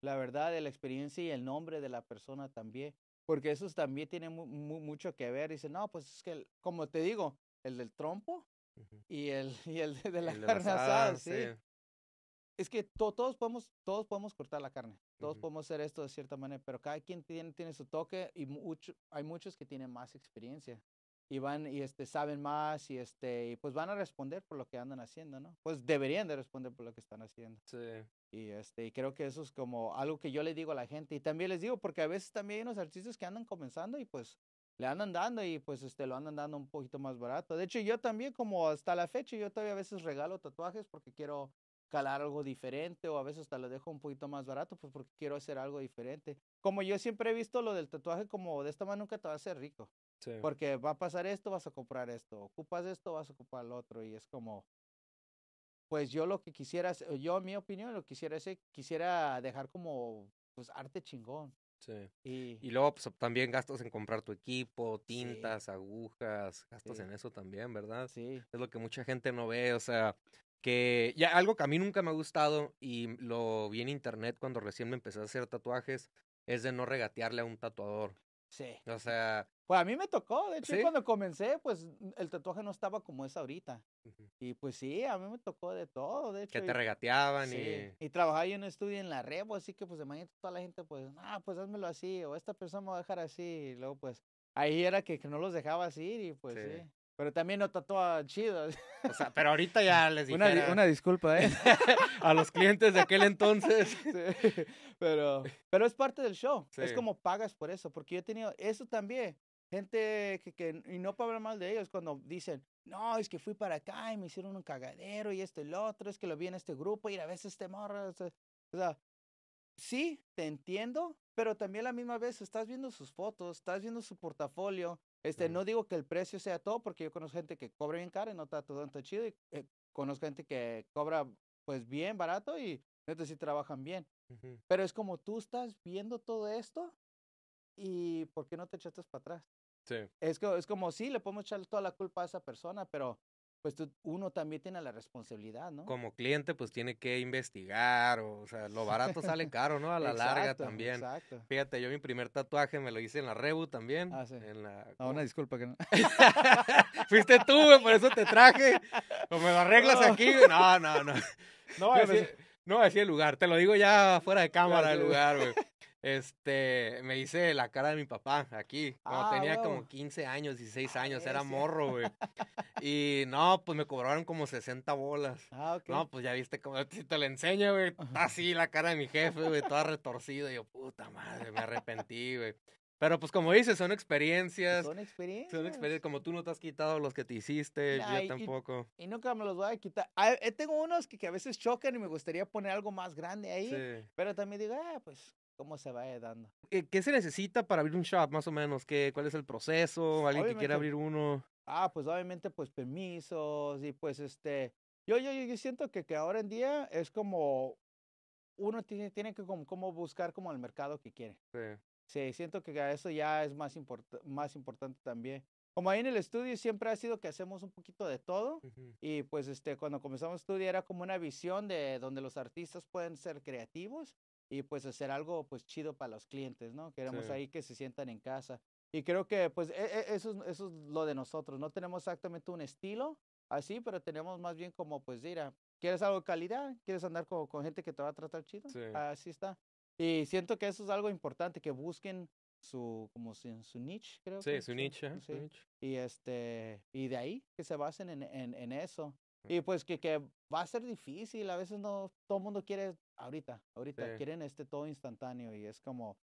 La verdad, la experiencia y el nombre de la persona también. Porque eso también tiene mucho que ver. Dicen, no, pues es que, como te digo, el del trompo y, el, [LAUGHS] y el de la carne sí es que todos, podemos, todos podemos cortar la carne, todos podemos hacer esto de cierta manera, pero cada quien tiene, tiene su toque y mucho, hay muchos que tienen más experiencia y van y este, saben más y, este, y pues van a responder por lo que andan haciendo, ¿no? Pues deberían de responder por lo que están haciendo. Sí. Y, este, y creo que eso es como algo que yo le digo a la gente y también les digo porque a veces también hay unos artistas que andan comenzando y pues le andan dando y pues este lo andan dando un poquito más barato. De hecho, yo también como hasta la fecha yo todavía a veces regalo tatuajes porque quiero calar algo diferente o a veces hasta lo dejo un poquito más barato pues porque quiero hacer algo diferente. Como yo siempre he visto lo del tatuaje como de esta mano nunca te va a ser rico. Porque va a pasar esto, vas a comprar esto, ocupas esto, vas a ocupar el otro y es como pues yo lo que quisiera, yo mi opinión lo que quisiera es quisiera dejar como pues arte chingón. Sí. Y, luego pues, también gastos en comprar tu equipo, tintas, agujas, gastos en eso también, ¿verdad? Sí. Es lo que mucha gente no ve, o sea, que ya algo que a mí nunca me ha gustado y lo vi en internet cuando recién me empecé a hacer tatuajes es de no regatearle a un tatuador. Sí. O sea, pues a mí me tocó, de hecho, cuando comencé, pues el tatuaje no estaba como es ahorita. Y pues sí, a mí me tocó de todo, de hecho. Que te regateaban y... Y trabajaba yo en un estudio en la Rebo, pues, así que pues de mañana toda la gente, pues, ah, pues házmelo así, o esta persona me va a dejar así, y luego pues ahí era que, no los dejaba así, y pues sí. Pero también no tatúa chido. O sea, pero ahorita ya les dije. Una, una, disculpa, ¿eh? [LAUGHS] a los clientes de aquel entonces. [LAUGHS] pero, pero es parte del show. Es como pagas por eso. Porque yo he tenido eso también. Gente que, que, y no para hablar mal de ellos, cuando dicen, no, es que fui para acá y me hicieron un cagadero y esto y lo otro, es que lo vi en este grupo y a veces te morras. O sea, o sea sí, te entiendo, pero también a la misma vez estás viendo sus fotos, estás viendo su portafolio, este, No digo que el precio sea todo, porque yo conozco gente que cobra bien caro y no está todo tanto chido, y eh, conozco gente que cobra pues bien barato y entonces si trabajan bien. Pero es como tú estás viendo todo esto y ¿por qué no te echaste para atrás? Sí. Es, que, es como, sí, le podemos echar toda la culpa a esa persona, pero pues uno también tiene la responsabilidad, ¿no? Como cliente, pues tiene que investigar, o, sea, lo barato sale [LAUGHS] caro, ¿no? A la larga también. Exacto. Fíjate, yo mi primer tatuaje me lo hice en la Rebu también. Ah, sí. En ah, una disculpa que no. [LAUGHS] Fuiste tú, güey, por eso te traje. O me lo arreglas aquí, aquí. No, no, no. [LAUGHS] No, así, pues, eh. no, así el lugar. Te lo digo ya fuera de cámara el lugar, güey este, me hice la cara de mi papá aquí. Cuando ah, tenía como 15 años, 16 ah, años, era morro, güey. [LAUGHS] y no, pues me cobraron como 60 bolas. Ah, No, pues ya viste como, si te lo enseño, güey, así la cara de mi jefe, güey, toda retorcida. Y yo, puta madre, me arrepentí, güey. Pero pues como dices, son pues experiencias. Son experiencias. Son experiencias. Como tú no te has quitado los que te hiciste, yo tampoco. Y, nunca me los voy a quitar. Ah, eh, tengo unos que, que, a veces chocan y me gustaría poner algo más grande ahí. Sí. Pero también digo, ah, pues cómo se vaya eh, dando. ¿Qué se necesita para abrir un shop, más o menos? ¿Qué, ¿Cuál es el proceso? ¿Alguien que quiera abrir uno? Ah, pues obviamente, pues permisos y pues este... Yo, yo, yo siento que, que ahora en día es como... Uno tiene, tiene que como, buscar como el mercado que quiere. Sí. Sí, siento que eso ya es más, más importante también. Como ahí en el estudio siempre ha sido que hacemos un poquito de todo y pues este, cuando comenzamos el estudiar era como una visión de donde los artistas pueden ser creativos y pues hacer algo pues chido para los clientes, ¿no? Queremos ahí que se sientan en casa. Y creo que pues e, e, eso, eso es lo de nosotros, no tenemos exactamente un estilo así, pero tenemos más bien como pues mira, ¿quieres algo de calidad? ¿Quieres andar con, con gente que te va a tratar chido? Así está. Y siento que eso es algo importante, que busquen su como su niche creo sí su, niche, sí. y este y de ahí que se basen en, en eso y pues que, que va a ser difícil, a veces no, todo el mundo quiere ahorita, ahorita, quieren este todo instantáneo y es como,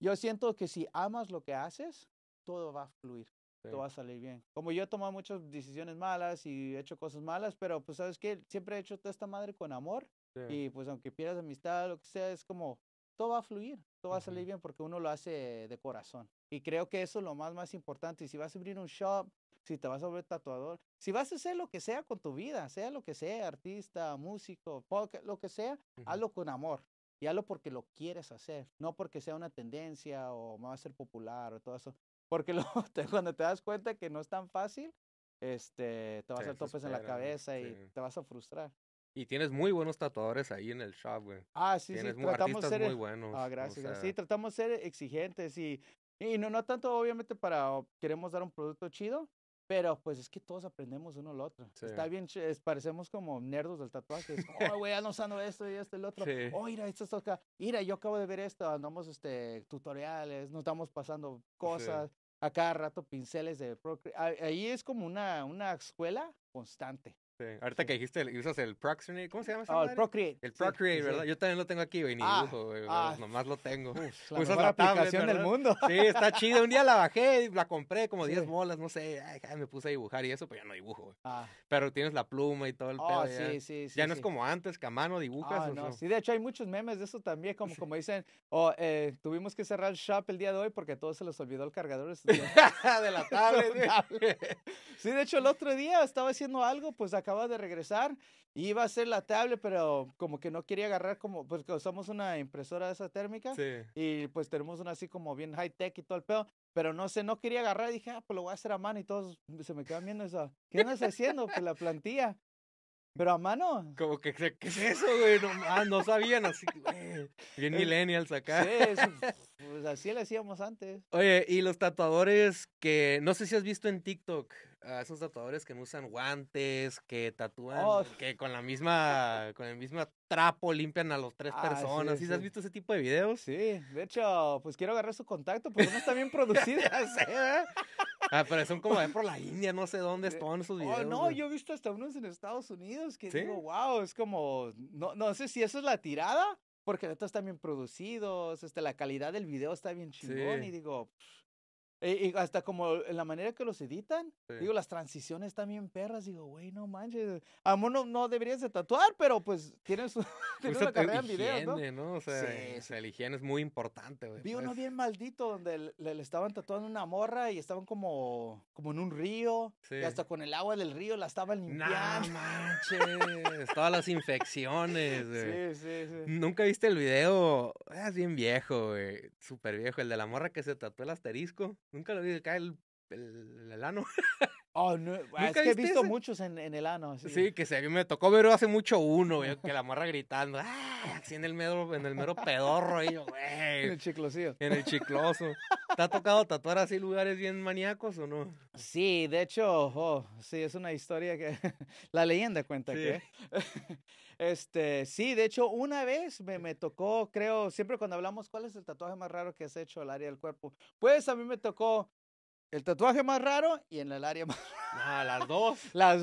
yo siento que si amas lo que haces, todo va a fluir, todo va a salir bien. Como yo he tomado muchas decisiones malas y he hecho cosas malas, pero pues sabes que siempre he hecho toda esta madre con amor y pues aunque pierdas amistad, lo que sea, es como, todo va a fluir, todo va a salir bien porque uno lo hace de corazón. Y creo que eso es lo más, más importante. Y si vas a abrir un shop, si te vas a volver tatuador, si vas a hacer lo que sea con tu vida, sea lo que sea, artista, músico, podcast, lo que sea, hazlo con amor y hazlo porque lo quieres hacer, no porque sea una tendencia o me va a ser popular o todo eso. Porque [LAUGHS] cuando te das cuenta que no es tan fácil, este, te vas a hacer topes en la cabeza y te vas a frustrar. Y tienes muy buenos tatuadores ahí en el shop, güey. Ah, sí, sí. tratamos artistas muy ah, buenos. Ah, gracias, Sí, tratamos de ser exigentes y, y no, no tanto, obviamente, para queremos dar un producto chido, pero pues es que todos aprendemos uno al otro. Está bien, parecemos como nerdos del tatuaje. Es, oh, güey, no usando esto y esto y el otro. Oh, mira, esto Mira, yo acabo de ver esto. Andamos este, tutoriales, nos estamos pasando cosas. A cada rato pinceles de... Ahí es como una, una escuela constante. Sí. Ahorita que dijiste, usas el Procreate, ¿cómo se llama? Ah, el Procreate. El Procreate, ¿verdad? Yo también lo tengo aquí, güey, ni ah, dibujo, ah. nomás lo tengo. Uf, la [LAUGHS] aplicación del mundo. Sí, está [LAUGHS] chido. Un día la bajé, la compré como 10 bolas, no sé, me puse a dibujar y eso, pues ya no dibujo, ah. Pero tienes la pluma y todo el oh, pedo. Sí, ya. sí, sí. Ya no es como antes, que a mano dibujas. No. Sí, de hecho hay muchos memes de eso también, como, como dicen, oh, eh, tuvimos que cerrar el shop el día de hoy porque a todos se les olvidó el cargador. de [LAUGHS] la tablet. sí, de hecho el otro día estaba haciendo algo, pues acaba de regresar y iba a hacer la tablet, pero como que no quería agarrar como, pues que usamos una impresora de esa térmica y pues tenemos una así como bien high tech y todo el pedo. Pero no sé, no quería agarrar, dije, ah, pues lo voy a hacer a mano y todos se me quedan viendo eso. ¿Qué andas haciendo? Pues la plantilla. Pero a mano. Como que, ¿qué es eso, güey? No, ah, no sabían así, güey. Bien eh, millennials acá. Sí, pues así le hacíamos antes. Oye, y los tatuadores que no sé si has visto en TikTok, a esos tatuadores que no usan guantes, que tatúan, oh. que con la misma, con el mismo trapo limpian a los tres personas. has visto ese tipo de videos? Sí, de hecho, pues quiero agarrar su contacto porque no está bien [LAUGHS] producida. Ah, pero son como por la India, no sé dónde eh, están sus oh, videos. Oh, no, yo he visto hasta unos en Estados Unidos que digo, wow, es como, no, no sé si eso es la tirada, porque neta están bien producidos, este, la calidad del video está bien chingón y digo, eh, y, hasta como la manera que los editan, digo, las transiciones también perras, digo, güey, no manches, amor no, no deberías de tatuar, pero pues tienen su su [LAUGHS] carrera en videos, ¿no? ¿no? O sea, la higiene es muy importante, güey. Vi uno pues. bien maldito donde le, estaban tatuando una morra y estaban como, como en un río, y hasta con el agua del río la estaban limpiando. No manches, todas las infecciones, [LAUGHS] güey. Sí, sí, sí. ¿Nunca viste el video? Es bien viejo, güey, súper viejo, el de la morra que se tatuó el asterisco. Nunca lo vi caer el, ano. Oh, no, [LAUGHS] es que he visto muchos en, el ano. Sí. que se, a mí me tocó ver hace mucho uno, que la morra gritando, así en el mero, en el mero pedorro, [LAUGHS] güey. En el chiclosío. En el chicloso. ¿Te ha tocado tatuar así lugares bien maníacos o no? Sí, de hecho, sí, es una historia que [LAUGHS] la leyenda cuenta que. Este, sí, de hecho, una vez me, me tocó, creo, siempre cuando hablamos, ¿cuál es el tatuaje más raro que has hecho al área del cuerpo? Pues a mí me tocó el tatuaje más raro y en el área más. Ah, [LAUGHS] las dos. las,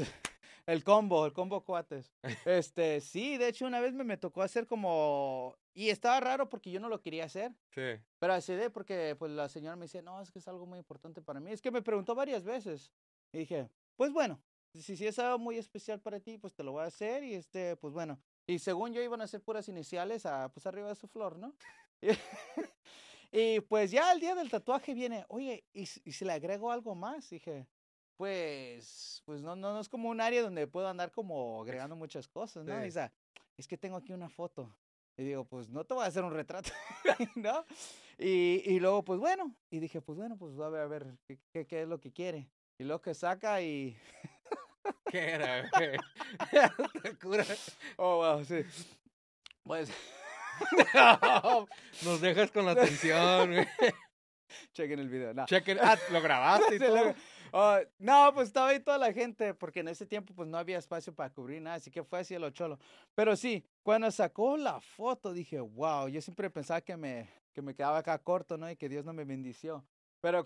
el combo, el combo cuates. [LAUGHS] Este, sí, de hecho, una vez me, me tocó hacer como. Y estaba raro porque yo no lo quería hacer. Sí. Pero así de, porque pues la señora me dice, no, es que es algo muy importante para mí. Es que me preguntó varias veces. Y dije, pues bueno, si, si es algo muy especial para ti, pues te lo voy a hacer. Y este, pues bueno. Y según yo iban a hacer puras iniciales a, pues arriba de su flor, ¿no? [LAUGHS] Y pues ya el día del tatuaje viene, oye, ¿y, y si le agrego algo más? Dije, pues, pues no, no, no es como un área donde puedo andar como agregando muchas cosas, ¿no? Dice, sea, es que tengo aquí una foto. Y digo, pues no te voy a hacer un retrato, [LAUGHS] ¿no? Y, y luego, pues bueno, y dije, pues bueno, pues a ver, a ver, ¿qué, es lo que quiere? Y lo que saca y... [LAUGHS] ¿Qué era, [LAUGHS] oh, wow, sí. Pues... [LAUGHS] [LAUGHS] nos dejas con la atención, [LAUGHS] Chequen el video. Ah, lo grabaste todo. Oh, no, pues estaba ahí toda la gente, porque en ese tiempo pues no había espacio para cubrir nada, así que fue así lo cholo. Pero sí, cuando sacó la foto dije, wow, yo siempre pensaba que me, que me quedaba acá corto, ¿no? Y que Dios no me bendició. Pero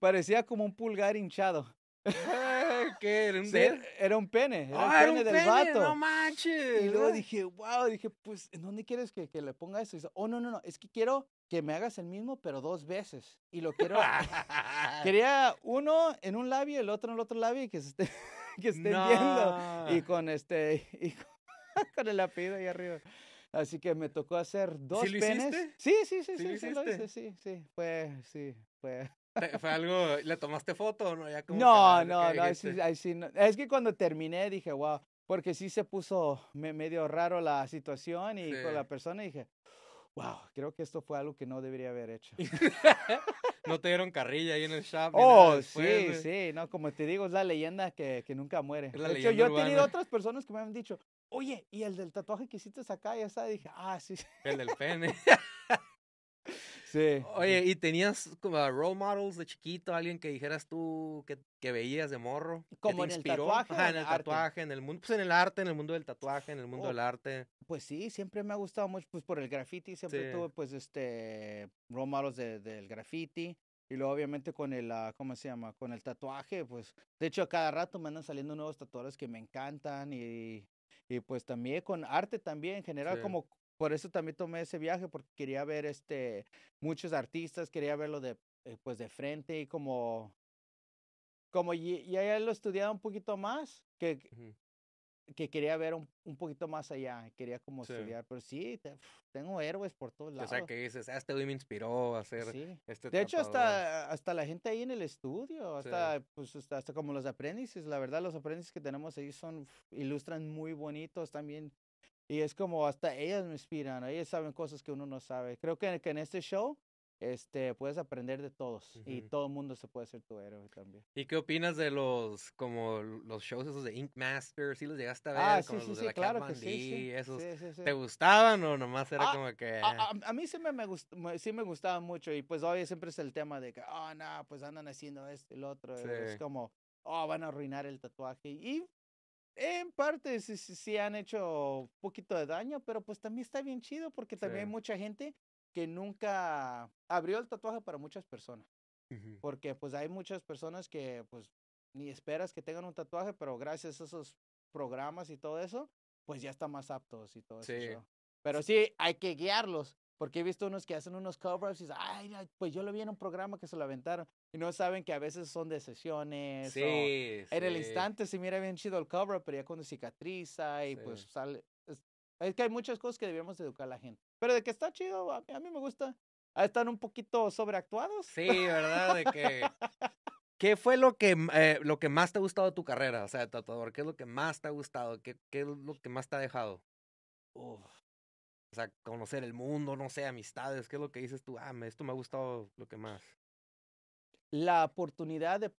parecía como un pulgar hinchado qué? ¿Era un, era un pene, era ah, un pene del pene, No manches. Y luego dije, wow, dije, pues, ¿en dónde quieres que, le ponga eso? Y dice, oh, no, no, no, es que quiero que me hagas el mismo, pero dos veces. Y lo quiero. [LAUGHS] quería uno en un labio, el otro en el otro labio y que esté, [LAUGHS] que esté viendo. Y con este. Y [LAUGHS] con, el apellido ahí arriba. Así que me tocó hacer dos ¿Sí lo penes. Sí, sí, sí, sí, sí, sí lo sí, sí. Fue, sí, pues fue algo, ¿le tomaste foto o no? no, no, eh, este. no, Es que cuando terminé dije, wow, porque sí se puso medio raro la situación y con la persona dije, wow, creo que esto fue algo que no debería haber hecho. [LAUGHS] no te dieron carrilla ahí en el shop. Oh, sí, sí, no, como te digo, es la leyenda que, nunca muere. Es la de yo he tenido otras personas que me han dicho, oye, y el del tatuaje que hiciste acá, ya está, dije, ah, sí. sí. El del pene. [LAUGHS] Oye, ¿y tenías como role models de chiquito? ¿Alguien que dijeras tú que, veías de morro? Como en inspiró? el tatuaje. en el tatuaje, en el mundo, pues en el arte, en el mundo del tatuaje, en el mundo del oh, arte. Pues sí, siempre me ha gustado mucho, pues por el graffiti, siempre tuve pues este role models del graffiti. Y luego obviamente con el, ah, ¿cómo se llama? Con el tatuaje, pues, de hecho a cada rato me andan saliendo nuevos tatuadores que me encantan y, y pues también con arte también en general, como por eso también tomé ese viaje, porque quería ver este, muchos artistas, quería verlo de, eh, pues de frente y como, como ya, ya lo estudiaba un poquito más, que, que quería ver un, un, poquito más allá, quería como estudiar, pero sí, tengo héroes por todos lados. O sea, que dices, Hasta ah, este hoy me inspiró a hacer sí. este De hecho, hasta, hasta la gente ahí en el estudio, hasta, pues, hasta, como los aprendices, la verdad, los aprendices que tenemos ahí son, ilustran muy bonitos, también y es como hasta ellas me inspiran, ellas saben cosas que uno no sabe. Creo que, que en este show este, puedes aprender de todos y todo el mundo se puede ser tu héroe también. ¿Y qué opinas de los como los shows esos de Ink Master? ¿Sí los llegaste a ah, ver? Ah, sí, sí, sí, claro que sí, sí, sí ¿Te gustaban o nomás era ah, como que...? A, mí sí me, me, gustaba mucho y pues hoy siempre es el tema de que, ah, oh, no, pues andan haciendo esto y lo otro. Es como, oh, van a arruinar el tatuaje. Y en parte sí, sí, han hecho un poquito de daño, pero pues también está bien chido porque también hay mucha gente que nunca abrió el tatuaje para muchas personas. Porque pues hay muchas personas que pues ni esperas que tengan un tatuaje, pero gracias a esos programas y todo eso, pues ya están más aptos y todo eso. Pero sí, hay que guiarlos. Porque he visto unos que hacen unos cover y dicen, ay, pues yo lo vi en un programa que se lo aventaron. Y no saben que a veces son de sesiones. Sí, En el instante se mira bien chido el cover pero ya cuando cicatriza y pues sale. Es, que hay muchas cosas que debemos educar a la gente. Pero de que está chido, a mí, me gusta. Ah, están un poquito sobreactuados. Sí, ¿verdad? De que. ¿Qué fue lo que, eh, lo que más te ha gustado de tu carrera? O sea, tatuador, ¿qué es lo que más te ha gustado? ¿Qué, qué es lo que más te ha dejado? Uf. O conocer el mundo, no sé, amistades, ¿qué es lo que dices tú? Ah, esto me ha gustado lo que más. La oportunidad de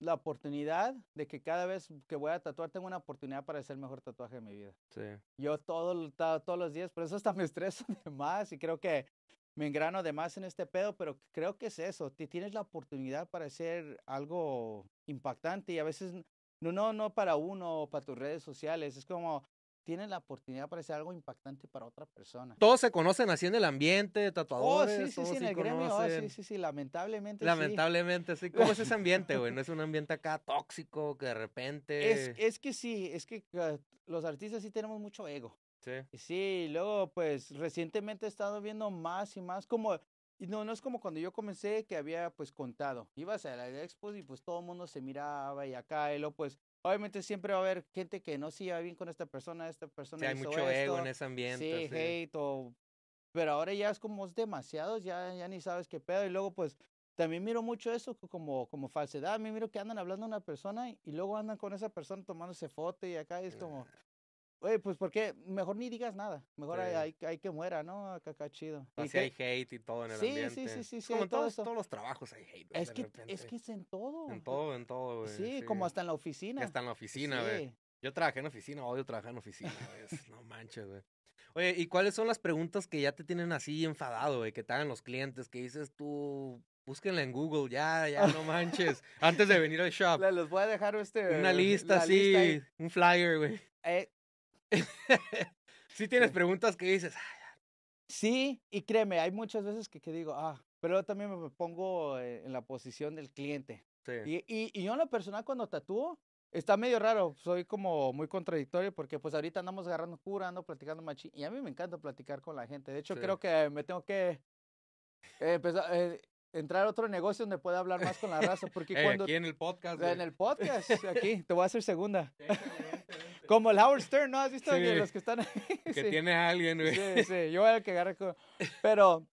la oportunidad de que cada vez que voy a tatuar tengo una oportunidad para hacer el mejor tatuaje de mi vida. Sí. Yo todo, todos los días, por eso hasta me estreso [LAUGHS] de más y creo que me engrano de más en este pedo, pero creo que es eso, te tienes la oportunidad para hacer algo impactante y a veces no, no, no para uno o para tus redes sociales, es como tienen la oportunidad para hacer algo impactante para otra persona. Todos se conocen así en el ambiente, oh, tatuadores. Oh, sí, sí, sí, en el gremio, oh, sí, sí, sí, lamentablemente. Lamentablemente, sí. ¿Cómo es ese ambiente, güey? ¿No es un ambiente acá tóxico que de repente... Es, es que sí, es que ah, los artistas sí tenemos mucho ego. Sí. Sí, luego pues recientemente he estado viendo más y más como... No, no es como cuando yo comencé que había pues contado. Ibas a la Expo y pues todo el mundo se miraba y acá, y luego pues Obviamente siempre va a haber gente que no se lleva bien con esta persona, esta persona. Sí, hay mucho ego en ese ambiente. Sí, hate Pero ahora ya es como demasiado, ya, ya ni sabes qué pedo. Y luego pues también miro mucho eso como, como falsedad. A mí miro que andan hablando a una persona y, y luego andan con esa persona tomándose foto y acá es como... Oye, pues porque mejor ni digas nada. Mejor hay, que muera, ¿no? Caca chido. Así hay hate y todo en el ambiente. Sí, sí, sí. sí como en todos, los trabajos hay hate. es, que, es que en todo. En todo, en todo, güey. Sí, como hasta en la oficina. Hasta en la oficina, güey. Yo trabajé en oficina, odio trabajar en oficina, güey. no manches, güey. Oye, ¿y cuáles son las preguntas que ya te tienen así enfadado, güey? Que te hagan los clientes, que dices tú, Búsquenla en Google, ya, ya, no manches. Antes de venir al [LAUGHS] shop. Les voy a dejar este. Una lista sí un flyer, güey. Eh, si [LAUGHS] tienes preguntas que dices. Sí, y créeme, hay muchas veces que, que digo, ah, pero yo también me pongo e, en la posición del cliente. Y, y, yo en lo personal cuando tatúo, está medio raro, soy como muy contradictorio porque pues ahorita andamos agarrando cura, platicando machín, y a mí me encanta platicar con la gente. De hecho, creo que me tengo que eh, empezar, entrar a otro negocio donde pueda hablar más con la raza. Porque [LAUGHS] eh, cuando, aquí en el podcast. En el podcast, aquí, te voy a hacer segunda. [LAUGHS] Como el Howard Stern, ¿no? ¿Has visto los que están Que tiene a alguien, güey. Sí, sí, yo el que agarre. Pero,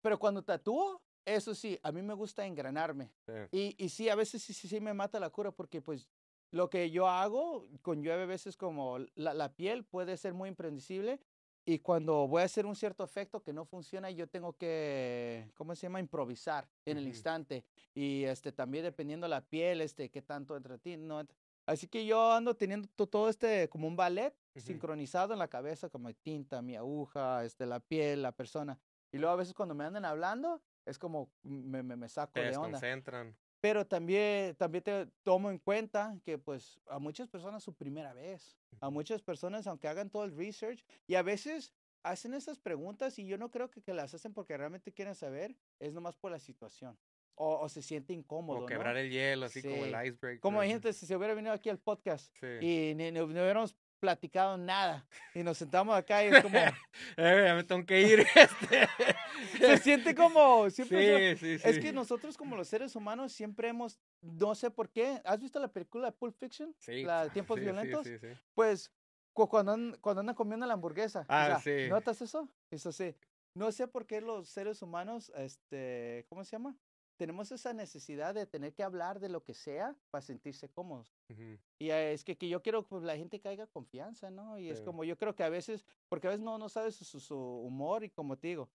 pero cuando tatúo, eso sí, a mí me gusta engranarme. Y, y, sí, a veces sí, sí, sí me mata la cura porque pues lo que yo hago conllueve a veces como la, la, piel puede ser muy impredecible y cuando voy a hacer un cierto efecto que no funciona, yo tengo que, ¿cómo se llama? Improvisar en el instante. Y este, también dependiendo la piel, este, qué tanto entra ti, no, Así que yo ando teniendo todo este como un ballet sincronizado en la cabeza, como tinta, mi aguja, este, la piel, la persona. Y luego a veces cuando me andan hablando, es como me, saco Te de onda. concentran. Pero también, también te tomo en cuenta que pues a muchas personas su primera vez, a muchas personas aunque hagan todo el research y a veces hacen esas preguntas y yo no creo que, que las hacen porque realmente quieren saber, es nomás por la situación o, se siente incómodo. O quebrar el hielo, así como el icebreaker. Como hay gente, si se hubiera venido aquí al podcast y no hubiéramos platicado nada y nos sentamos acá y es como... [LAUGHS] Eh, ya me tengo que ir. [LAUGHS] Este. se siente como... Siempre sí, Es que nosotros como los seres humanos siempre hemos, no sé por qué, ¿has visto la película de Pulp Fiction? Sí. La de [LAUGHS] Tiempos Violentos. Pues cuando, cuando andan comiendo la hamburguesa. Ah, o ¿Notas eso? Eso sí. No sé por qué los seres humanos, este, ¿cómo se llama? tenemos esa necesidad de tener que hablar de lo que sea para sentirse cómodos. Y eh, es que, que yo quiero que pues, la gente caiga confianza, ¿no? Y es como yo creo que a veces, porque a veces no, no sabes su, su, humor y como te digo,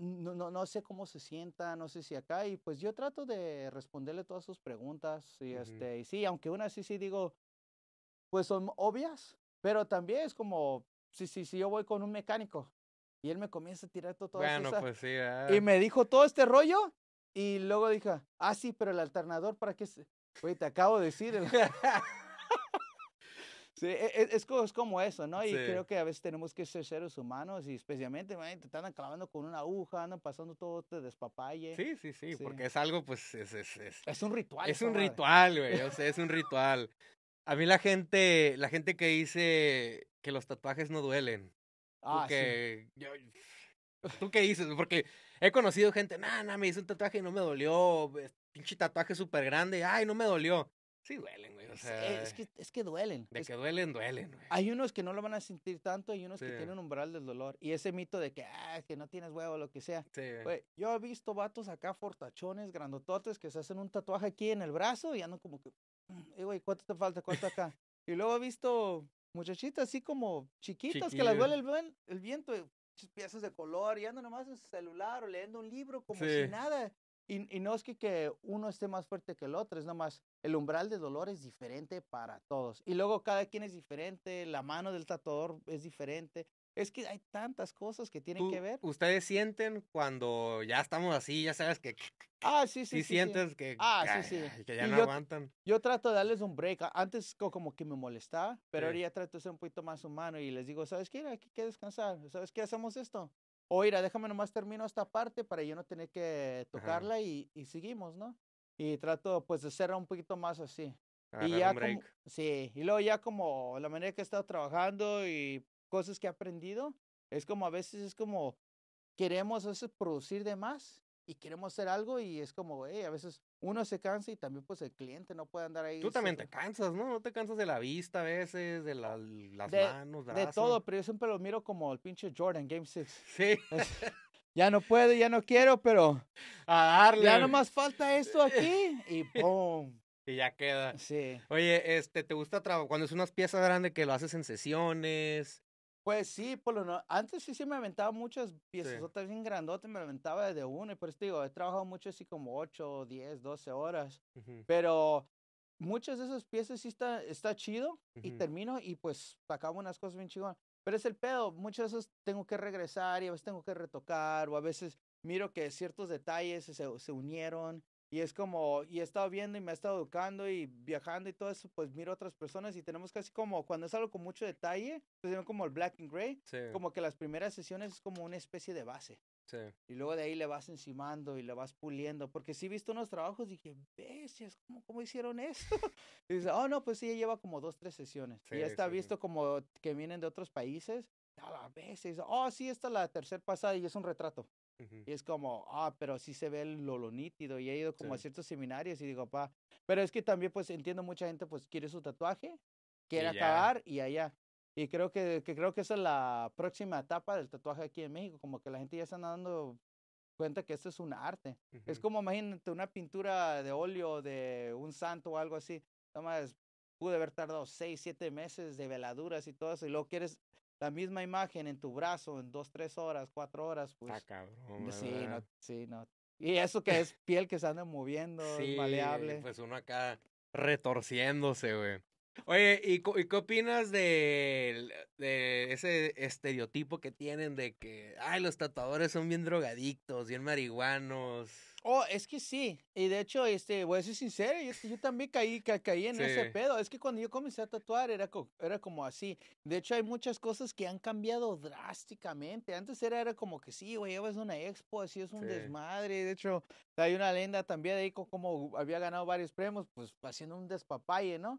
no, no, no sé cómo se sienta, no sé si acá, y pues yo trato de responderle todas sus preguntas y, este, y sí, aunque una sí, sí digo, pues son obvias, pero también es como, sí sí sí yo voy con un mecánico y él me comienza a tirar todo. Bueno, pues sí. Y me dijo todo este rollo y luego dije, ah, sí, pero el alternador, ¿para qué? Se... Oye, te acabo de decir. [LAUGHS] sí, e-, e-, es, es, como eso, ¿no? Y creo que a veces tenemos que ser seres humanos y especialmente te están clavando con una aguja, andan pasando todo te este despapalle. Sí, sí, sí, porque es algo, pues, es... Es, es un ritual. Es un ritual, güey, o sea, [LAUGHS] es un ritual. A mí la gente, la gente que dice que los tatuajes no duelen. Ah, sí. ¿Tú qué dices? Porque He conocido gente, nada, nah, me hice un tatuaje y no me dolió. Pinche tatuaje súper grande, ay, no me dolió. Sí duelen, güey. O eh, sea, es, que, es que duelen. De que duelen, duelen. Güey. Hay unos que no lo van a sentir tanto y unos que tienen umbral del dolor. Y ese mito de que, ah, que no tienes huevo o lo que sea. Sí, güey, yo he visto vatos acá, fortachones, grandototes, que se hacen un tatuaje aquí en el brazo y andan como que, mm, eh, güey, ¿cuánto te falta? ¿Cuánto acá? y luego he visto muchachitas así como chiquitas que las duele el, el viento piezas de color y anda nomás en su celular o leyendo un libro como si nada. Y, y, no es que, que uno esté más fuerte que el otro, es nomás el umbral de dolor es diferente para todos. Y luego cada quien es diferente, la mano del tatuador es diferente. Es que hay tantas cosas que tienen que ver. ¿Ustedes sienten cuando ya estamos así, ya sabes que... Ah, sí, sí. Y sí, sientes que... Ah, sí, sí. Que ya no aguantan. Yo trato de darles un break. Antes como que me molestaba, pero ahora ya trato de ser un poquito más humano y les digo, ¿sabes qué? Hay que descansar. ¿Sabes qué? Hacemos esto. O déjame nomás termino esta parte para yo no tener que tocarla y, seguimos, ¿no? Y trato pues de ser un poquito más así. y ya sí, y luego ya como la manera que he estado trabajando y cosas que he aprendido. Es como a veces es como queremos a veces producir de más y queremos hacer algo y es como, hey, a veces uno se cansa y también pues el cliente no puede andar ahí. Tú también te cansas, ¿no? No te cansas de la vista a veces, de las las de, manos, de, todo, pero yo siempre lo miro como el pinche Jordan Game 6. Sí. [LAUGHS] [LAUGHS] ya no puedo, ya no quiero, pero a darle. Ya nomás falta esto aquí y ¡pum! [LAUGHS] Y ya queda. Sí. Oye, este, ¿te gusta cuando es unas piezas grandes que lo haces en sesiones? Pues sí, por lo no... antes sí, se me aventaba muchas piezas, otras bien grandotas, me aventaba desde uno, y por eso te digo, he trabajado mucho así como 8, 10, 12 horas, pero muchas de esas piezas sí está, está chido, y termino y pues acabo unas cosas bien chidas, pero es el pedo, muchas de tengo que regresar y a veces tengo que retocar, o a veces miro que ciertos detalles se, se unieron, y es como, y he estado viendo y me he estado educando y viajando y todo eso, pues miro a otras personas y tenemos casi como, cuando es algo con mucho detalle, pues como el black and gray, como que las primeras sesiones es como una especie de base. Sí. Y luego de ahí le vas encimando y le vas puliendo, porque sí he visto unos trabajos y dije, bestias, ¿cómo, cómo hicieron esto? [LAUGHS] y dice, oh no, pues sí, lleva como dos, tres sesiones. Sí, y ya está visto como que vienen de otros países, a la y oh sí, esta es la tercera pasada y es un retrato. Y es como, ah, pero sí se ve lo, nítido. Y he ido como a ciertos seminarios y digo, pa, pero es que también pues entiendo mucha gente pues quiere su tatuaje, quiere acabar y allá. Y creo que, que, creo que esa es la próxima etapa del tatuaje aquí en México, como que la gente ya está dando cuenta que esto es un arte. Es como imagínate una pintura de óleo de un santo o algo así. Nada pude haber tardado seis, siete meses de veladuras y todo eso, y luego quieres la misma imagen en tu brazo en dos, tres horas, cuatro horas, ah, pues. cabrón. Sí, no, sí, no. Y eso que es piel que se anda moviendo, sí, Pues uno acá retorciéndose, güey. Oye, ¿y, ¿y, qué opinas de, de, ese estereotipo que tienen de que, ay, los tatuadores son bien drogadictos, bien marihuanos? Oh, es que sí. Y de hecho, este, voy a ser sincero, yo, yo también caí, caí en ese pedo. Es que cuando yo comencé a tatuar era, era como así. De hecho, hay muchas cosas que han cambiado drásticamente. Antes era, era como que sí, güey, llevas una expo, así es un desmadre. De hecho, hay una lenda también de ahí como había ganado varios premios, pues haciendo un despapalle, ¿no?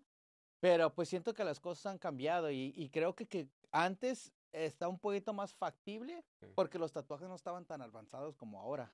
Pero pues siento que las cosas han cambiado y, y creo que, que antes está un poquito más factible porque los tatuajes no estaban tan avanzados como ahora.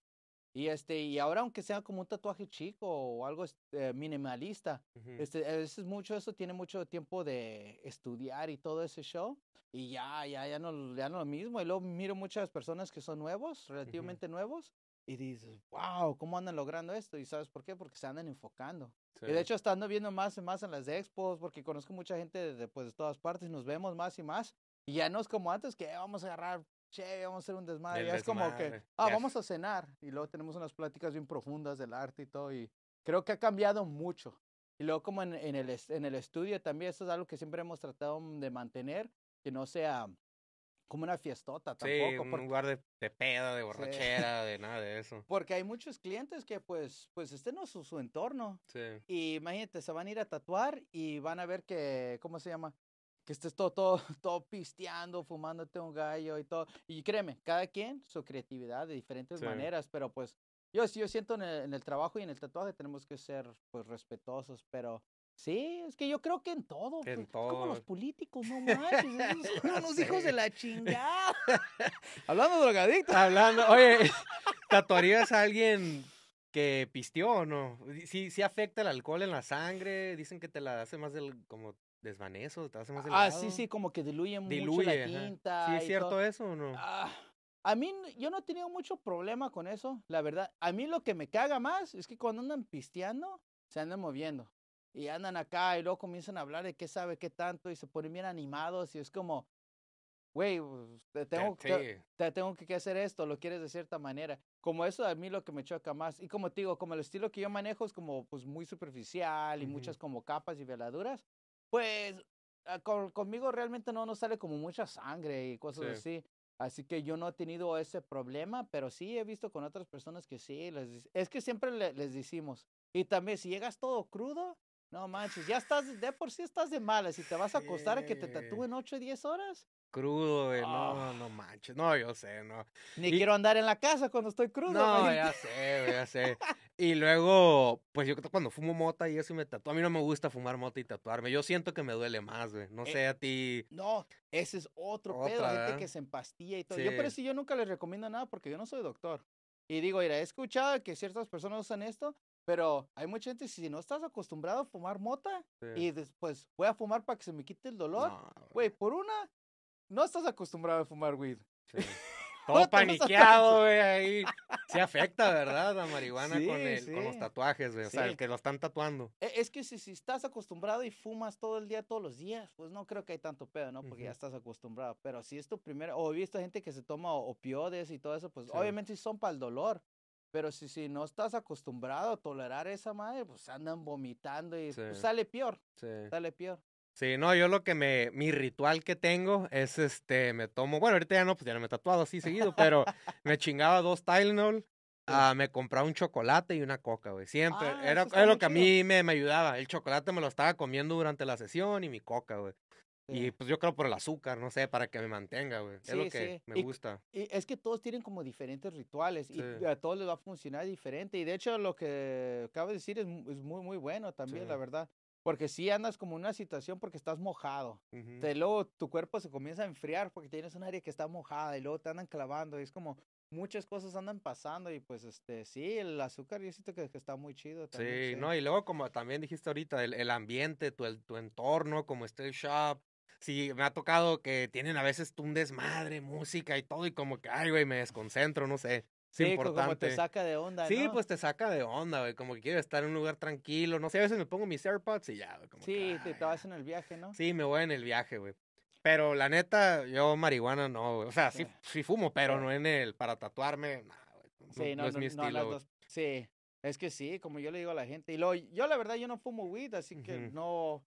Y, este, y ahora, aunque sea como un tatuaje chico o algo este, minimalista, este, a veces mucho eso tiene mucho tiempo de estudiar y todo ese show. Y ya, ya, ya no, ya no lo mismo. Y luego miro muchas personas que son nuevos, relativamente nuevos, y dices, wow, ¿cómo andan logrando esto? ¿Y sabes por qué? Porque se andan enfocando. Y de hecho, estando viendo más y más en las expos, porque conozco mucha gente de, pues, de todas partes, nos vemos más y más. Y ya no es como antes que vamos a agarrar che, vamos a hacer un desmadre. es como que, ah, vamos a cenar. Y luego tenemos unas pláticas bien profundas del arte y todo. Y creo que ha cambiado mucho. Y luego como en, en, el, en el estudio también, eso es algo que siempre hemos tratado de mantener, que no sea como una fiestota tampoco. Sí, un lugar de, de peda, de borrachera, de nada de eso. Porque hay muchos clientes que pues, pues estén en su, su entorno. Sí. Y imagínate, se van a ir a tatuar y van a ver que, ¿cómo se llama? que estés todo, todo, [LAUGHS] todo pisteando, fumándote un gallo y todo. Y créeme, cada quien su creatividad de diferentes maneras, pero pues yo, yo siento en el, trabajo y en el tatuaje tenemos que ser pues respetuosos, pero sí, es que yo creo que en todo, en todo. Pues, como los políticos, no [LAUGHS] manches, son [LAUGHS] unos hijos de la chingada. Hablando drogadictos. Hablando, oye, ¿tatuarías a alguien que pisteó o no? Sí, sí afecta el alcohol en la sangre, dicen que te la hace más del, como desvanezo, te hace más Ah, sí, sí, como que diluye, mucho la tinta. ¿Sí es cierto eso o no? Ah, a mí, yo no he tenido mucho problema con eso, la verdad. A mí lo que me caga más es que cuando andan pisteando, se andan moviendo. Y andan acá y luego comienzan a hablar de qué sabe qué tanto y se ponen bien animados y es como, güey, pues, te tengo, tengo que hacer esto, lo quieres de cierta manera. Como eso a mí lo que me choca más. Y como te digo, como el estilo que yo manejo es como pues muy superficial y muchas como capas y veladuras, pues ah, conmigo realmente no nos sale como mucha sangre y cosas así. Así que yo no he tenido ese problema, pero sí he visto con otras personas que sí, es que siempre les decimos. Y también si llegas todo crudo, no manches, ya estás, de por sí estás de malas, si te vas a acostar a que te tatúen 8 o diez horas, crudo, güey. No, ah. no manches. No, yo sé, no. Ni quiero andar en la casa cuando estoy crudo, No, ya sé, ya sé. [LAUGHS] y luego, pues yo cuando fumo mota y eso me tatúo. A mí no me gusta fumar mota y tatuarme. Yo siento que me duele más, güey. No eh, sé a ti. No, ese es otro Otra, pedo. Gente que se empastilla y todo. Yo, pero si yo nunca les recomiendo nada porque yo no soy doctor. Y digo, mira, he escuchado que ciertas personas usan esto, pero hay mucha gente, si no estás acostumbrado a fumar mota y después voy a fumar para que se me quite el dolor, güey, por una, no estás acostumbrado a fumar weed. [LAUGHS] Todo paniqueado, güey, ahí. Se afecta, ¿verdad? La marihuana con, los tatuajes, güey. O sea, el que lo están tatuando. E, es que si, si, estás acostumbrado y fumas todo el día, todos los días, pues no creo que hay tanto pedo, ¿no? Porque ya estás acostumbrado. Pero si es tu primera, o he visto gente que se toma opioides y todo eso, pues obviamente son para el dolor. Pero si, si no estás acostumbrado a tolerar esa madre, pues andan vomitando y pues sale peor. Sale peor. Sí, no, yo lo que me, mi ritual que tengo es este, me tomo, bueno, ahorita ya no, pues ya no me he tatuado así seguido, pero [LAUGHS] me chingaba dos Tylenol, ah, me compraba un chocolate y una coca, güey. Siempre. Ah, era, era lo que a mí me, ayudaba. El chocolate me lo estaba comiendo durante la sesión y mi coca, güey. Y pues yo creo por el azúcar, no sé, para que me mantenga, güey. es lo que me gusta. Y es que todos tienen como diferentes rituales y a todos les va a funcionar diferente. Y de hecho lo que acabo de decir es, es muy, muy bueno también, la verdad. Porque si sí andas como en una situación porque estás mojado. te luego tu cuerpo se comienza a enfriar porque tienes un área que está mojada y luego te andan clavando. Y es como muchas cosas andan pasando y pues este sí, el azúcar yo siento que, está muy chido. También, sí, no, y luego como también dijiste ahorita, el, el ambiente, tu, el, tu entorno, como este shop. Sí, me ha tocado que tienen a veces un desmadre, música y todo y como que, ay, güey, me desconcentro, no sé sí, importante. como te saca de onda. Sí, pues te saca de onda, güey. Como que quiero estar en un lugar tranquilo. No sé, a veces me pongo mis AirPods y ya, sí, te, te, vas en el viaje, ¿no? Sí, me voy en el viaje, güey. Pero la neta, yo marihuana no, güey. O sea, sí, sí, fumo, pero no en el para tatuarme. güey. Sí, no, es mi estilo. sí, es que sí, como yo le digo a la gente. Y yo la verdad, yo no fumo weed, así que no,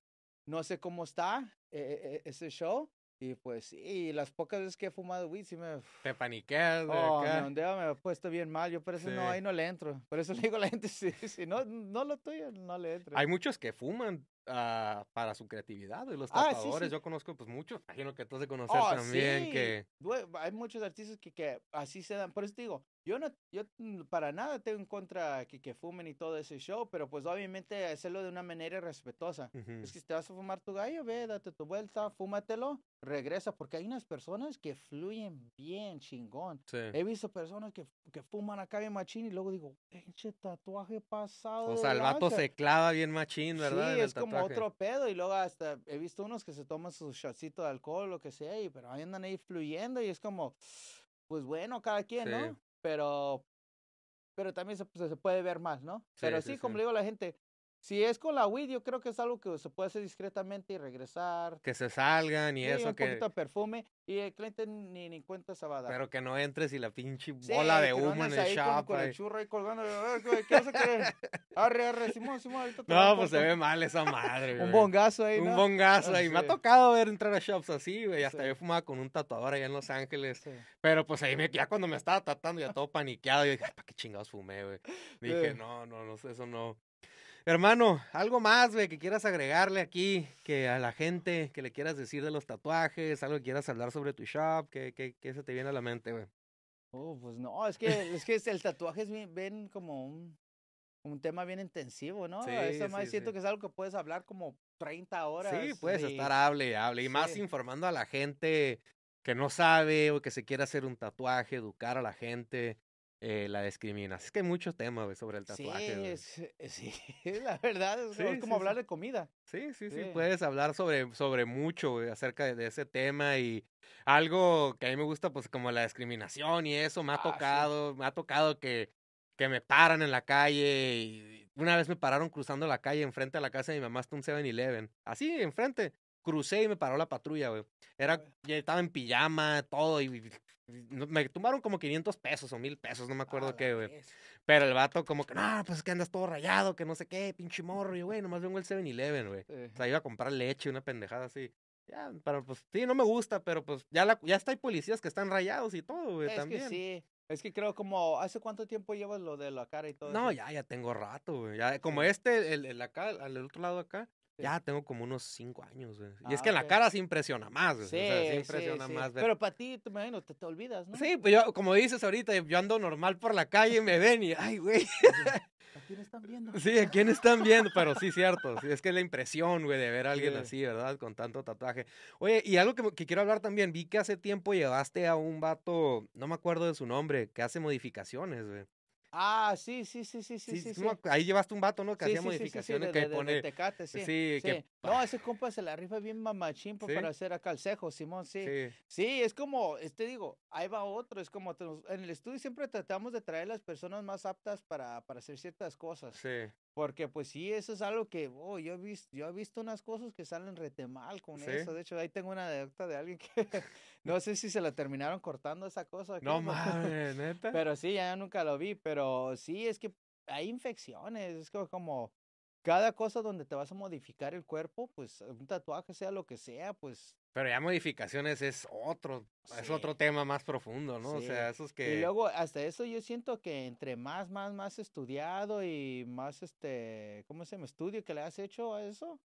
no sé cómo está eh, eh, eh, ese show. Y pues sí, las pocas veces que he fumado weed, sí me... Te paniqueas, oh, me he puesto bien mal. Yo por eso no, ahí no le entro. Por eso le digo a la gente, si, [LAUGHS] si no, no lo tuyo, no le entro. Hay muchos que fuman Ah, para su creatividad y los ah, tatuadores. Yo conozco pues muchos, imagino que tú de conocer oh, también que... Hay muchos artistas que, que, así se dan, por eso digo, yo no, yo mm, para nada tengo en contra que, que fumen y todo ese show, pero pues obviamente hacerlo de una manera respetuosa. Es que si te vas a fumar tu gallo, ve, date tu vuelta, fúmatelo, regresa, porque hay unas personas que fluyen bien chingón. He visto personas que, que fuman acá bien machín y luego digo, pinche tatuaje pasado. O sea, el vato se clava bien machín, ¿verdad? Otro pedo, y luego hasta he visto unos que se toman su shotcito de alcohol, lo que sea, y, pero ahí andan ahí fluyendo, y es como, pues bueno, cada quien, ¿no? Pero, pero también se, pues, puede ver más, ¿no? pero sí, sí como le digo a la gente, si es con la weed, yo creo que es algo que se puede hacer discretamente y regresar. Que se salgan y sí, eso. Un que... poquito de perfume. Y el cliente ni, ni cuenta se Pero que no entres y la pinche bola de humo en el ahí shop. Con, con el churro ahí colgando. ¿Qué vas a Arre, arre, Simón, Simón. no, pues se ve mal esa madre, [LAUGHS] güey. un bongazo ahí, ¿no? Un bongazo ahí. Me ha tocado ver entrar a shops así, güey. Hasta yo fumaba con un tatuador allá en Los Ángeles. Pero pues ahí me, ya cuando me estaba tratando, ya todo paniqueado. Yo dije, ¿para qué chingados fumé, güey? [LAUGHS] Dije, no, no, no, eso no. Hermano, algo más, güey, que quieras agregarle aquí, que a la gente, que le quieras decir de los tatuajes, algo que quieras hablar sobre tu shop, que, que, se te viene a la mente, güey. Oh, pues no, es que, es que el tatuaje es bien, como un, tema bien intensivo, ¿no? Eso siento que es algo que puedes hablar como 30 horas. Sí, puedes estar hable, hable. Y más informando a la gente que no sabe o que se quiere hacer un tatuaje, educar a la gente. Eh, la discriminación. Es que hay muchos temas sobre el tatuaje. Sí, eh, eh, [LAUGHS] la verdad es, como hablar de comida. Sí, sí, sí, puedes hablar sobre, sobre mucho acerca de, ese tema y algo que a mí me gusta, pues como la discriminación y eso, me ha ah, tocado, me ha tocado que, que me paran en la calle una vez me pararon cruzando la calle enfrente a la casa de mi mamá hasta un 7-Eleven, así enfrente. Crucé y me paró la patrulla, güey. Era, estaba en pijama, todo, y me tumbaron como 500 pesos o 1000 pesos, no me acuerdo ah, qué, güey. Pero el vato, como que, no, pues es que andas todo rayado, que no sé qué, pinche morro. Y, güey, nomás vengo el 7-Eleven, güey. O sea, iba a comprar leche, una pendejada así. Ya, pero pues sí, no me gusta, pero pues ya, la, ya está, hay policías que están rayados y todo, güey, es también. Que sí. Es que creo como, ¿hace cuánto tiempo llevas lo de la cara y todo? No, ya, ya tengo rato, güey. Ya, como este, el, el acá, al otro lado acá, ya tengo como unos cinco años, güey. y es ah, que en la cara sí impresiona más, güey. Sí, sí, sí. Pero para ti, te imagino, te, olvidas, ¿no? Sí, pues yo, como dices ahorita, yo ando normal por la calle y me ven y, ay, güey. ¿A quién están viendo? Sí, ¿a quién están viendo? Pero sí, cierto. es que es la impresión, güey, de ver a alguien así, ¿verdad? Con tanto tatuaje. Oye, y algo que, que quiero hablar también. Vi que hace tiempo llevaste a un vato, no me acuerdo de su nombre, que hace modificaciones, güey. Ah, sí, sí, sí, sí, sí. sí, ahí llevaste un vato, ¿no? Que hacía modificaciones que pone. sí, que no, ese compa se la rifa bien mamachín pues, para hacer acá el cejo, Simón, sí. sí. es como, te digo, ahí va otro, es como en el estudio siempre tratamos de traer las personas más aptas para, para hacer ciertas cosas. Sí. Porque pues sí, eso es algo que oh, yo, he visto, yo he visto unas cosas que salen retemal, mal con eso. De hecho, ahí tengo una deuda de alguien que [LAUGHS] no sé si se la terminaron cortando esa cosa. no mames, neta. [LAUGHS] Pero sí, ya nunca lo vi. Pero sí, es que hay infecciones. Es como cada cosa donde te vas a modificar el cuerpo, pues un tatuaje, sea lo que sea, pues. Pero ya modificaciones es otro, es otro tema más profundo, ¿no? O sea, es que. Y luego, hasta eso yo siento que entre más, más, más estudiado y más este, ¿cómo se llama? Estudio que le has hecho a eso.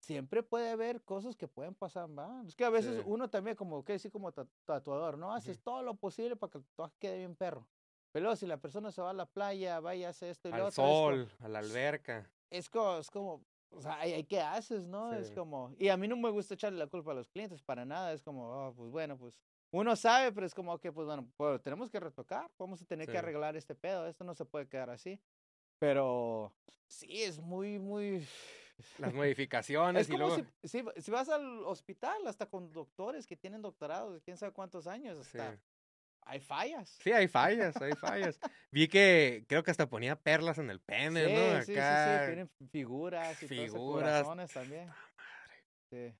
Siempre puede haber cosas que pueden pasar más. Es que a veces uno también, como que decir? como tatuador, ¿no? Haces todo lo posible para que el tatuaje quede bien perro. Pero luego, si la persona se va a la playa, va y hace esto y lo otro. Al sol, a la alberca es como, es como o sea, hay, qué haces, ¿no? Es como, y a mí no me gusta echarle la culpa a los clientes para nada, es como, oh, pues bueno, pues uno sabe, pero es como que, pues bueno, pues, tenemos que retocar, vamos a tener que arreglar este pedo, esto no se puede quedar así. Pero sí, es muy, muy... Las [LAUGHS] modificaciones y luego... si, si, vas al hospital, hasta con doctores que tienen doctorados, quién sabe cuántos años, hasta hay fallas. Sí, hay fallas, hay fallas. Vi que creo que hasta ponía perlas en el pene, ¿no? Acá... Sí, sí, sí, tienen figuras y figuras. también.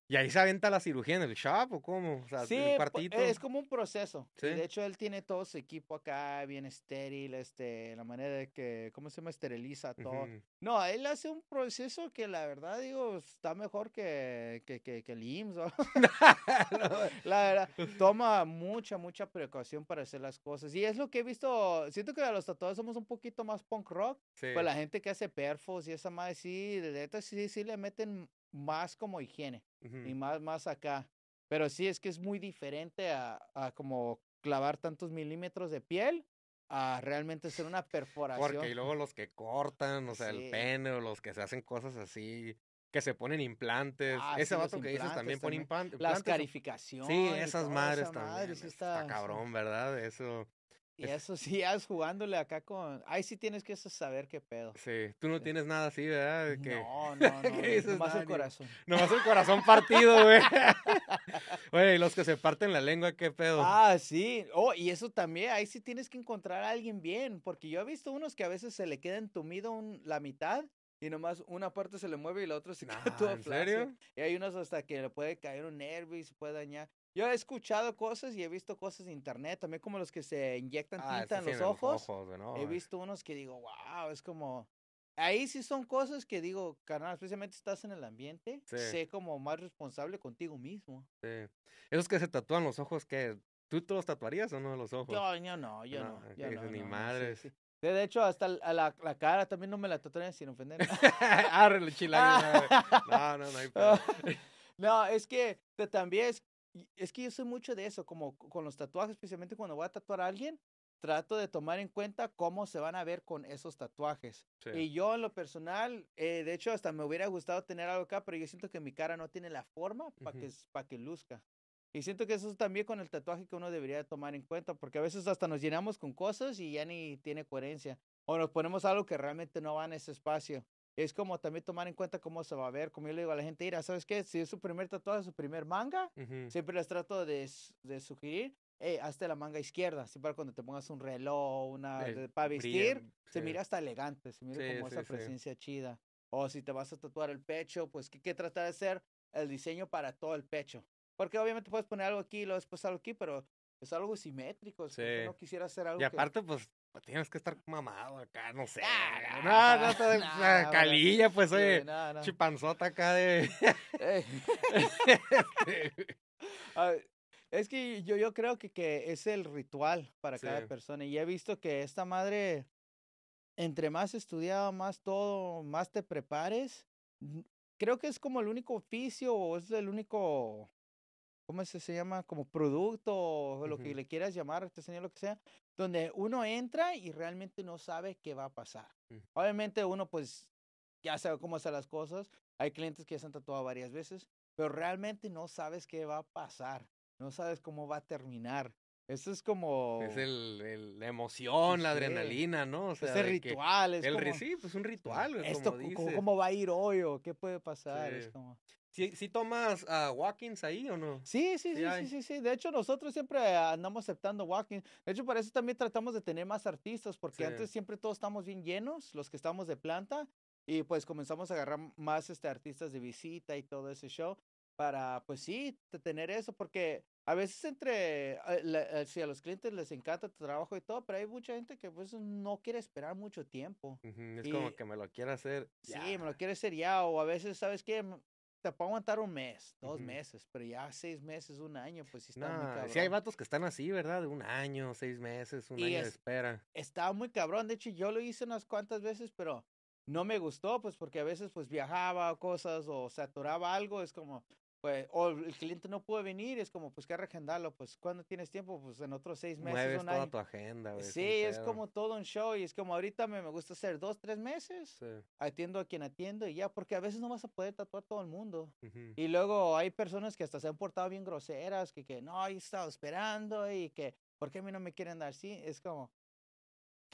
Y ahí se avienta la cirugía en el shop o cómo? O sea, pues, es como un proceso. De hecho, él tiene todo su equipo acá, bien estéril, este, la manera de que, ¿cómo se llama? Esteriliza todo. No, él hace un proceso que la verdad, digo, está mejor que, que, que, el IMSS. [LAUGHS] [LAUGHS] la verdad, toma mucha, mucha precaución para hacer las cosas. Y es lo que he visto, siento que los tatuajes somos un poquito más punk rock, pues la gente que hace perfos y esa madre, sí, de hecho sí, sí le meten más como higiene y más, más acá. Pero sí es que es muy diferente a, a como clavar tantos milímetros de piel a realmente ser una perforación. Porque luego los que cortan, o sea, el pene o los que se hacen cosas así, que se ponen implantes. Ah, ese vato que dices también, pone implantes. Las carificaciones. Sí, esas madres esa también. está, cabrón, ¿verdad? Eso. Y eso sí, es jugándole acá con. Ahí sí tienes que saber qué pedo. Sí, tú no eh, tienes nada así, ¿verdad? [LAUGHS] No, no, no. Nomás el corazón. Nomás el corazón partido, güey. [LAUGHS] Oye, y los que se parten la lengua, qué pedo. Ah, sí. Oh, y eso también, ahí sí tienes que encontrar a alguien bien. Porque yo he visto unos que a veces se le queda entumido la mitad y nomás una parte se le mueve y la otra se [LAUGHS] queda ah, toda ¿En serio? Y hay unos hasta que le puede caer un nervio y se puede dañar. Yo he escuchado cosas y he visto cosas de internet, también como los que se inyectan ah, tinta en los ojos. he eh. visto unos que digo, wow, es como... Ahí sí son cosas que digo, carnal, especialmente estás en el ambiente, sé como más responsable contigo mismo. Sí. Esos que se tatúan los ojos, que ¿Tú te los tatuarías o no los ojos? Yo, no, yo no. yo no ni madre. De hecho, hasta la, cara también no me la tatuarían sin ofender. [LAUGHS] Arre, chilango. [LAUGHS] no, no, no hay problema. [LAUGHS] No, es que también es es que yo soy mucho de eso, como con los tatuajes, especialmente cuando voy a tatuar a alguien, trato de tomar en cuenta cómo se van a ver con esos tatuajes. Y yo en lo personal, eh, de hecho, hasta me hubiera gustado tener algo acá, pero yo siento que mi cara no tiene la forma para que, que luzca. Y siento que eso es también con el tatuaje que uno debería tomar en cuenta, porque a veces hasta nos llenamos con cosas y ya ni tiene coherencia. O nos ponemos algo que realmente no va en ese espacio es como también tomar en cuenta cómo se va a ver. Como yo le digo a la gente, mira, ¿sabes qué? Si es su primer tatuaje, su primer manga, siempre les trato de, de sugerir, hey, eh, hazte la manga izquierda, así para cuando te pongas un reloj, una para vestir, se mira hasta elegante, se mira como esa presencia chida. O si te vas a tatuar el pecho, pues que, que tratar de hacer el diseño para todo el pecho. Porque obviamente puedes poner algo aquí y luego después algo aquí, pero es pues, algo simétrico. que no quisiera hacer algo. Y aparte, pues pues tienes que estar mamado acá, no sé. Ah, no, no, no, no calilla, pues, oye, chipanzota acá de... Eh. [LAUGHS] Este. es que yo, yo creo que, que es el ritual para cada persona. Y he visto que esta madre, entre más estudiado, más todo, más te prepares. Creo que es como el único oficio o es el único ¿cómo se, se llama? Como producto o lo que le quieras llamar, este señor lo que sea, donde uno entra y realmente no sabe qué va a pasar. Mm. Obviamente uno pues ya sabe cómo están las cosas, hay clientes que ya se han tatuado varias veces, pero realmente no sabes qué va a pasar, no sabes cómo va a terminar. Eso es como... Es el, la emoción, la adrenalina, ¿no? O sea, Ese ritual. Es el, como... Sí, pues un ritual. Esto, como ¿Cómo va a ir hoy o qué puede pasar? Es como si tomas a ahí o no? Sí, sí, sí, sí, sí, De hecho, nosotros siempre ah, andamos aceptando Watkins. De hecho, para eso también tratamos de tener más artistas, porque antes siempre todos estamos bien llenos, los que estamos de planta, y pues comenzamos a agarrar más este, artistas de visita y todo ese show, para pues sí, tener eso, porque a veces entre, eh, eh, si a los clientes les encanta tu trabajo y todo, pero hay mucha gente que pues no quiere esperar mucho tiempo. Es como que me lo quiere hacer. Sí, me lo quiere hacer ya, o a veces, ¿sabes qué? te puedo aguantar un mes, dos meses, pero ya seis meses, un año, pues sí está muy cabrón. Sí hay vatos que están así, ¿verdad? Un año, seis meses, un año de espera. Estaba muy cabrón, de hecho yo lo hice unas cuantas veces, pero no me gustó, pues porque a veces pues viajaba o cosas o saturaba algo, es como, pues, o el cliente no puede venir, es como, pues, que agendarlo, pues, cuando tienes tiempo? Pues, en otros seis meses. Mueves un toda tu agenda, Sí, es como todo un show y es como ahorita me, gusta hacer dos, tres meses, atiendo a quien atiendo y ya, porque a veces no vas a poder tatuar todo el mundo. Y luego hay personas que hasta se han portado bien groseras, que, que no, he estado esperando y que, ¿por qué a mí no me quieren dar? Sí, es como,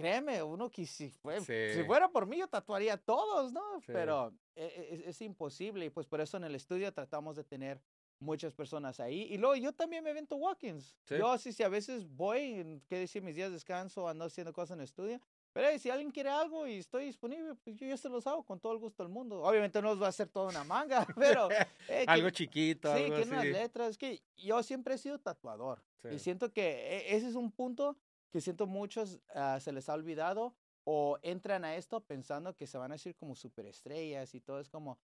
créeme, uno que si, fuera por mí yo tatuaría a todos, ¿no? Pero e, e, es, imposible y pues por eso en el estudio tratamos de tener muchas personas ahí. Y luego yo también me evento walkings. yo Sí. Yo a veces voy, qué decir, mis días de descanso, ando haciendo cosas en el estudio. Pero si alguien quiere algo y estoy disponible, pues, yo, se los hago con todo el gusto del mundo. Obviamente no los va a hacer toda una manga, [LAUGHS] pero... algo chiquito. Sí, que letras. Es que yo siempre he sido tatuador. Y siento que e, ese es un punto que siento muchos ah, se les ha olvidado o entran a esto pensando que se van a decir como superestrellas y todo es como,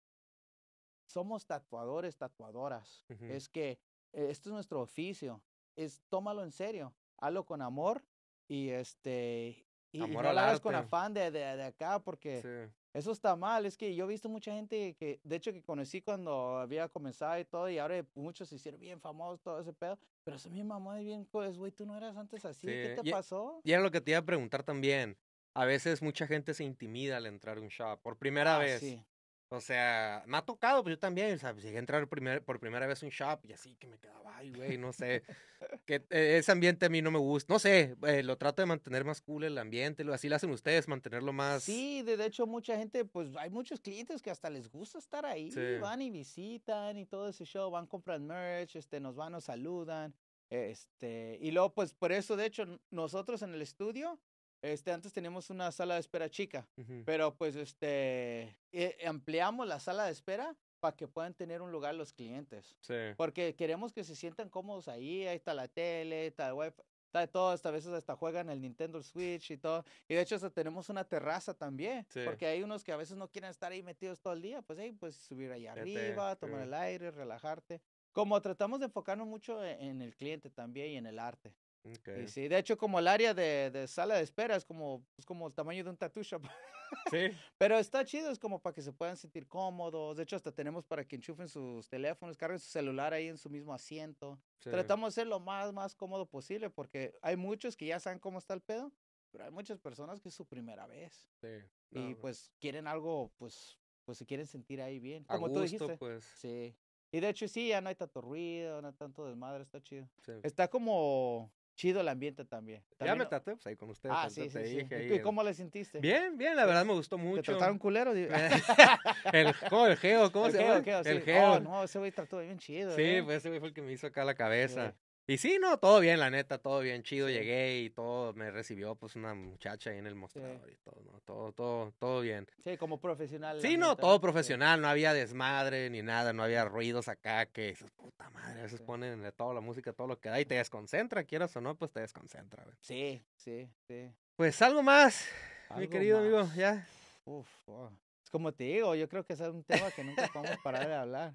somos tatuadores, tatuadoras. Es que eh, esto es nuestro oficio. Es tómalo en serio, hazlo con amor y este y, no lo hagas con afán de, de, acá porque eso está mal, es que yo he visto mucha gente que, de hecho, que conocí cuando había comenzado y todo, y ahora muchos se hicieron bien famosos, todo ese pedo, pero eso mi mamá de bien, pues, güey, tú no eras antes así, ¿qué te pasó? Y era lo que te iba a preguntar también, a veces mucha gente se intimida al entrar a un shop, por primera ah, vez. Sí. O sea, me ha tocado, pues yo también, o sea, pues, llegué a entrar por primera vez a un shop y así que me quedaba, ay, güey, no sé. [LAUGHS] que eh, ese ambiente a mí no me gusta. No sé, eh, lo trato de mantener más cool el ambiente, así lo hacen ustedes, mantenerlo más. Sí, de, hecho, mucha gente, pues hay muchos clientes que hasta les gusta estar ahí, van y visitan y todo ese show, van, compran merch, este, nos van, nos saludan. Este, y luego, pues por eso, de hecho, nosotros en el estudio este, antes teníamos una sala de espera chica, pero pues este, eh, ampliamos la sala de espera para que puedan tener un lugar los clientes. Sí. Porque queremos que se sientan cómodos ahí, ahí está la tele, está el web, está todo, hasta a veces hasta juegan el Nintendo Switch y todo. Y de hecho hasta tenemos una terraza también, porque hay unos que a veces no quieren estar ahí metidos todo el día, pues ahí pues subir ahí arriba, tomar el aire, relajarte. Como tratamos de enfocarnos mucho e, en el cliente también y en el arte sí, de hecho, como el área de, de sala de espera es como, pues, como el tamaño de un tattoo shop. [LAUGHS] Pero está chido, es como para que se puedan sentir cómodos. De hecho, hasta tenemos para que enchufen sus teléfonos, carguen su celular ahí en su mismo asiento. Tratamos de ser lo más, más cómodo posible porque hay muchos que ya saben cómo está el pedo, pero hay muchas personas que es su primera vez. y pues quieren algo, pues, pues se quieren sentir ahí bien. Como a tú Pues. Sí. Y de hecho, sí, ya no hay tanto ruido, no hay tanto desmadre, está chido. Está como Chido el ambiente también. Ya me traté pues, ahí con ustedes. Ah, sí, sí, sí. Dije, ¿Y, cómo le sentiste? Bien, bien, la verdad me gustó mucho. ¿Te trataron culero? [LAUGHS] el, jo, [LAUGHS] el geo, ¿cómo se llama? El geo, el oh, geo. Oh, no, ese güey trató bien chido. Sí, ¿eh? pues ese güey fue el que me hizo acá la cabeza. Y sí, no, todo bien, la neta, todo bien, chido. Llegué y todo, me recibió pues una muchacha ahí en el mostrador y todo, ¿no? Todo, todo, todo bien. Sí, como profesional. Sí, no, todo profesional, no había desmadre ni nada, no había ruidos acá que esas puta madre, a veces ponen toda la música, todo lo que da y te desconcentra, quieras o no, pues te desconcentra. Sí, sí, sí. Pues algo más, mi querido amigo, ya. Uf, oh, es como te digo, yo creo que es un tema que nunca podemos parar de hablar.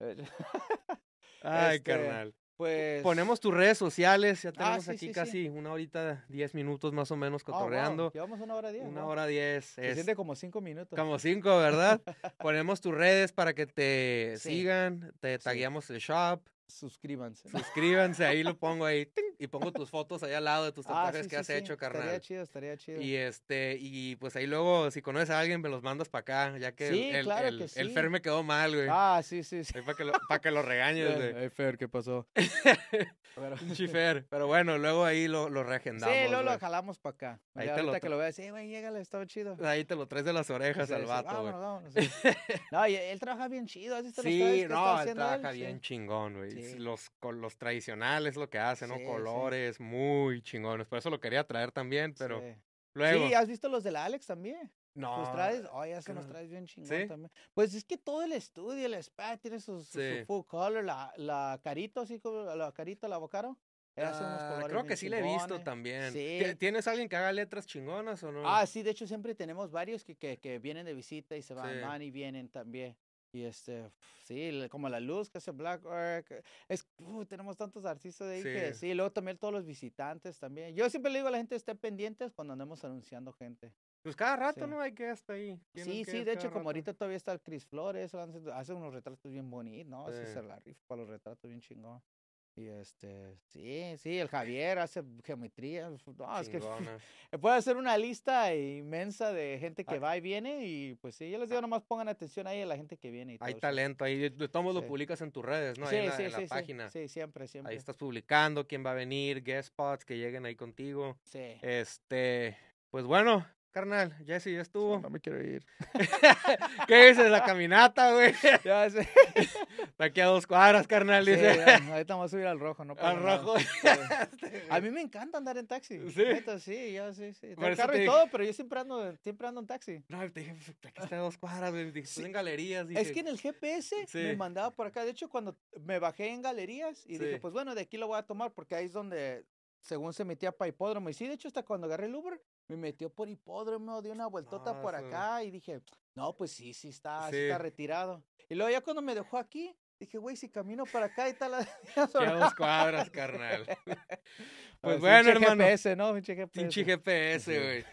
[LAUGHS] Ay, este, carnal. Pues. Ponemos tus redes sociales, ya ah, tenemos aquí casi una horita, diez minutos más o menos ah, cotorreando. Llevamos una hora diez. Una hora diez. Se siente como cinco minutos. Como cinco, ¿verdad? [LAUGHS] Ponemos tus redes para que te sigan, te tagueamos el shop. Suscríbanse. Suscríbanse, ahí lo pongo ahí. Y pongo tus fotos ahí al lado de tus ah, tatuajes que has hecho, carnal. Estaría chido, estaría chido. Y este, y pues ahí luego, si conoces a alguien, me los mandas para acá, ya que el, Fer me quedó mal, güey. Ah, sí, sí, sí. Para que, lo, que lo regañes, güey. Ay, Fer, ¿qué pasó? [LAUGHS] Chifer. [LAUGHS] Pero bueno, luego ahí lo, lo reagendamos. Sí, luego lo jalamos para acá. Ahí ahorita te lo que lo veas, sí, güey, llégale, estaba chido. Ahí te lo traes de las orejas al vato, güey. [LAUGHS] no, y él trabaja bien chido, Sí, no, él trabaja bien chingón, güey. Los, con los tradicionales lo que hacen, ¿no? Colores muy chingones. Por eso lo quería traer también, pero luego. Sí, ¿has visto los de la Alex también? No. Los traes, traes bien chingón también. Pues es que todo el estudio, el spa, tiene su, full color, la, la carito, así como la carito la bocaro. Ah, creo que sí le he visto también. ¿Tienes alguien que haga letras chingonas o no? Ah, sí, de hecho siempre tenemos varios que, vienen de visita y se van, van y vienen también. Y este, sí, como la luz que hace Black Es, uh, tenemos tantos artistas de ahí que sí, luego también todos los visitantes también. Yo siempre le digo a la gente, esté pendientes cuando andemos anunciando gente. Pues cada rato, ¿no? Hay que estar ahí. Sí, sí, de hecho, como ahorita todavía está el Chris Flores, hace unos retratos bien bonitos, ¿no? Sí. es la rifa para los retratos bien chingón. Y este, sí, sí, el Javier hace geometría. No, es que [LAUGHS] puede hacer una lista inmensa de gente que ah. va y viene. Y pues sí, yo les digo, ah. nomás pongan atención ahí a la gente que viene. Hay talento, ahí todos lo publicas en tus redes, ¿no? Sí, ahí en la, sí, página. Sí, siempre, siempre. Ahí estás publicando quién va a venir, guest spots que lleguen ahí contigo. Sí. Este, pues bueno, Carnal, ya sí, ya estuvo. No me quiero ir. [LAUGHS] ¿Qué dices? La caminata, güey. [LAUGHS] Ya sé. Está aquí a dos cuadras, carnal. dice. ahorita vamos a subir al rojo, ¿no? Al rojo. [LAUGHS] A mí me encanta andar en taxi. Sí. sí, yo sí, sí. Tengo carro y todo, pero yo siempre ando, siempre ando en taxi. No, te dije, pues, aquí está a dos cuadras, güey. Dije, sí. en galerías. Dije. Es que en el GPS me mandaba por acá. De hecho, cuando me bajé en galerías y dije, pues bueno, de aquí lo voy a tomar porque ahí es donde según se metía para hipódromo. Y sí, de hecho, hasta cuando agarré el Uber, me metió por hipódromo, dio una vueltota ah, por acá y dije, no, pues sí, sí está, sí. está retirado. Y luego ya cuando me dejó aquí, dije, güey, si camino para acá [LAUGHS] y tal. dos cuadras, carnal. [LAUGHS] pues, pues bueno, hermano. GPS, ¿no? Pinche GPS. Pinche GPS, güey.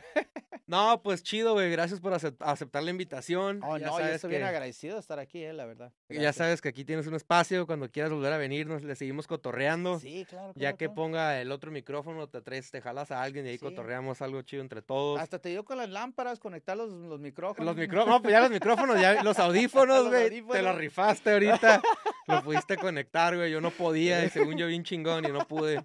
No, pues chido, güey. Gracias por aceptar la invitación. Oh, no, yo estoy bien agradecido de estar aquí, eh, la verdad. Ya sabes que aquí tienes un espacio. Cuando quieras volver a venir, le seguimos cotorreando. Sí, claro. ya que ponga el otro micrófono, te traes, te jalas a alguien y ahí cotorreamos algo chido entre todos. Hasta te dio con las lámparas, conectar los, micrófonos. Los micrófonos, no, pues ya los micrófonos, ya los [LAUGHS] audífonos, güey. Te los rifaste ahorita. [LAUGHS] lo pudiste conectar, güey. Yo no podía, según yo, bien chingón, y no pude.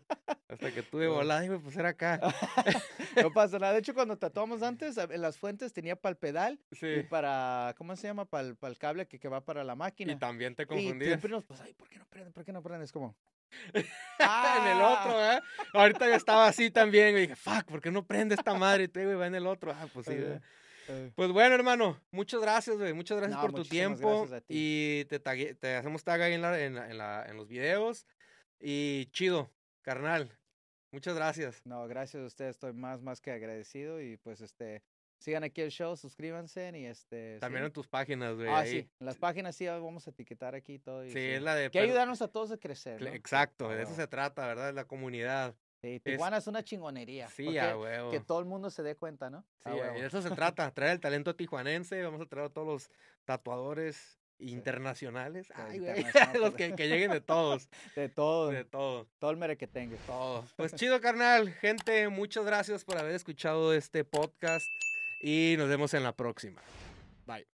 Hasta que tuve volada, y me pues acá. [LAUGHS] no pasa nada. De hecho, cuando tatuamos antes, en las fuentes tenía para el pedal y para, ¿cómo se llama? Para el, cable que, que, va para la máquina. Y también te confundías. siempre nos, pues, ¿por qué no prende? ¿Por qué no prende? Es como... [LAUGHS] en el otro, ah". ¿eh? Ahorita ya estaba así [LAUGHS] también, Y dije, fuck, ¿por qué no prende esta madre? Y te güey, va en el otro. Ah, pues sí, eh. Pues bueno, hermano, muchas gracias, güey. Muchas gracias por tu tiempo. Y te, hacemos tag ahí en, en, los videos. Y chido, carnal. Muchas gracias. No, gracias a ustedes. Estoy más, más que agradecido y pues este, sigan aquí el show, suscríbanse y este. También en tus páginas, güey. Ah, sí. En las páginas sí ah, vamos a etiquetar aquí todo. Y, sí, es la de. Que pues, ayudarnos a todos a crecer. Exacto, de eso se trata, ¿verdad? La comunidad. Sí, Tijuana es, una chingonería. Sí, ya, huevo. Que todo el mundo se dé cuenta, ¿no? Sí, de eso se trata, traer el talento tijuanense. Vamos a traer a todos los tatuadores, Internacionales. [LAUGHS] Los que, lleguen de todos. [LAUGHS] De todos. De todos. Todo el mere que tengas. todo Pues chido, carnal. Gente, muchas gracias por haber escuchado este podcast. Y nos vemos en la próxima. Bye.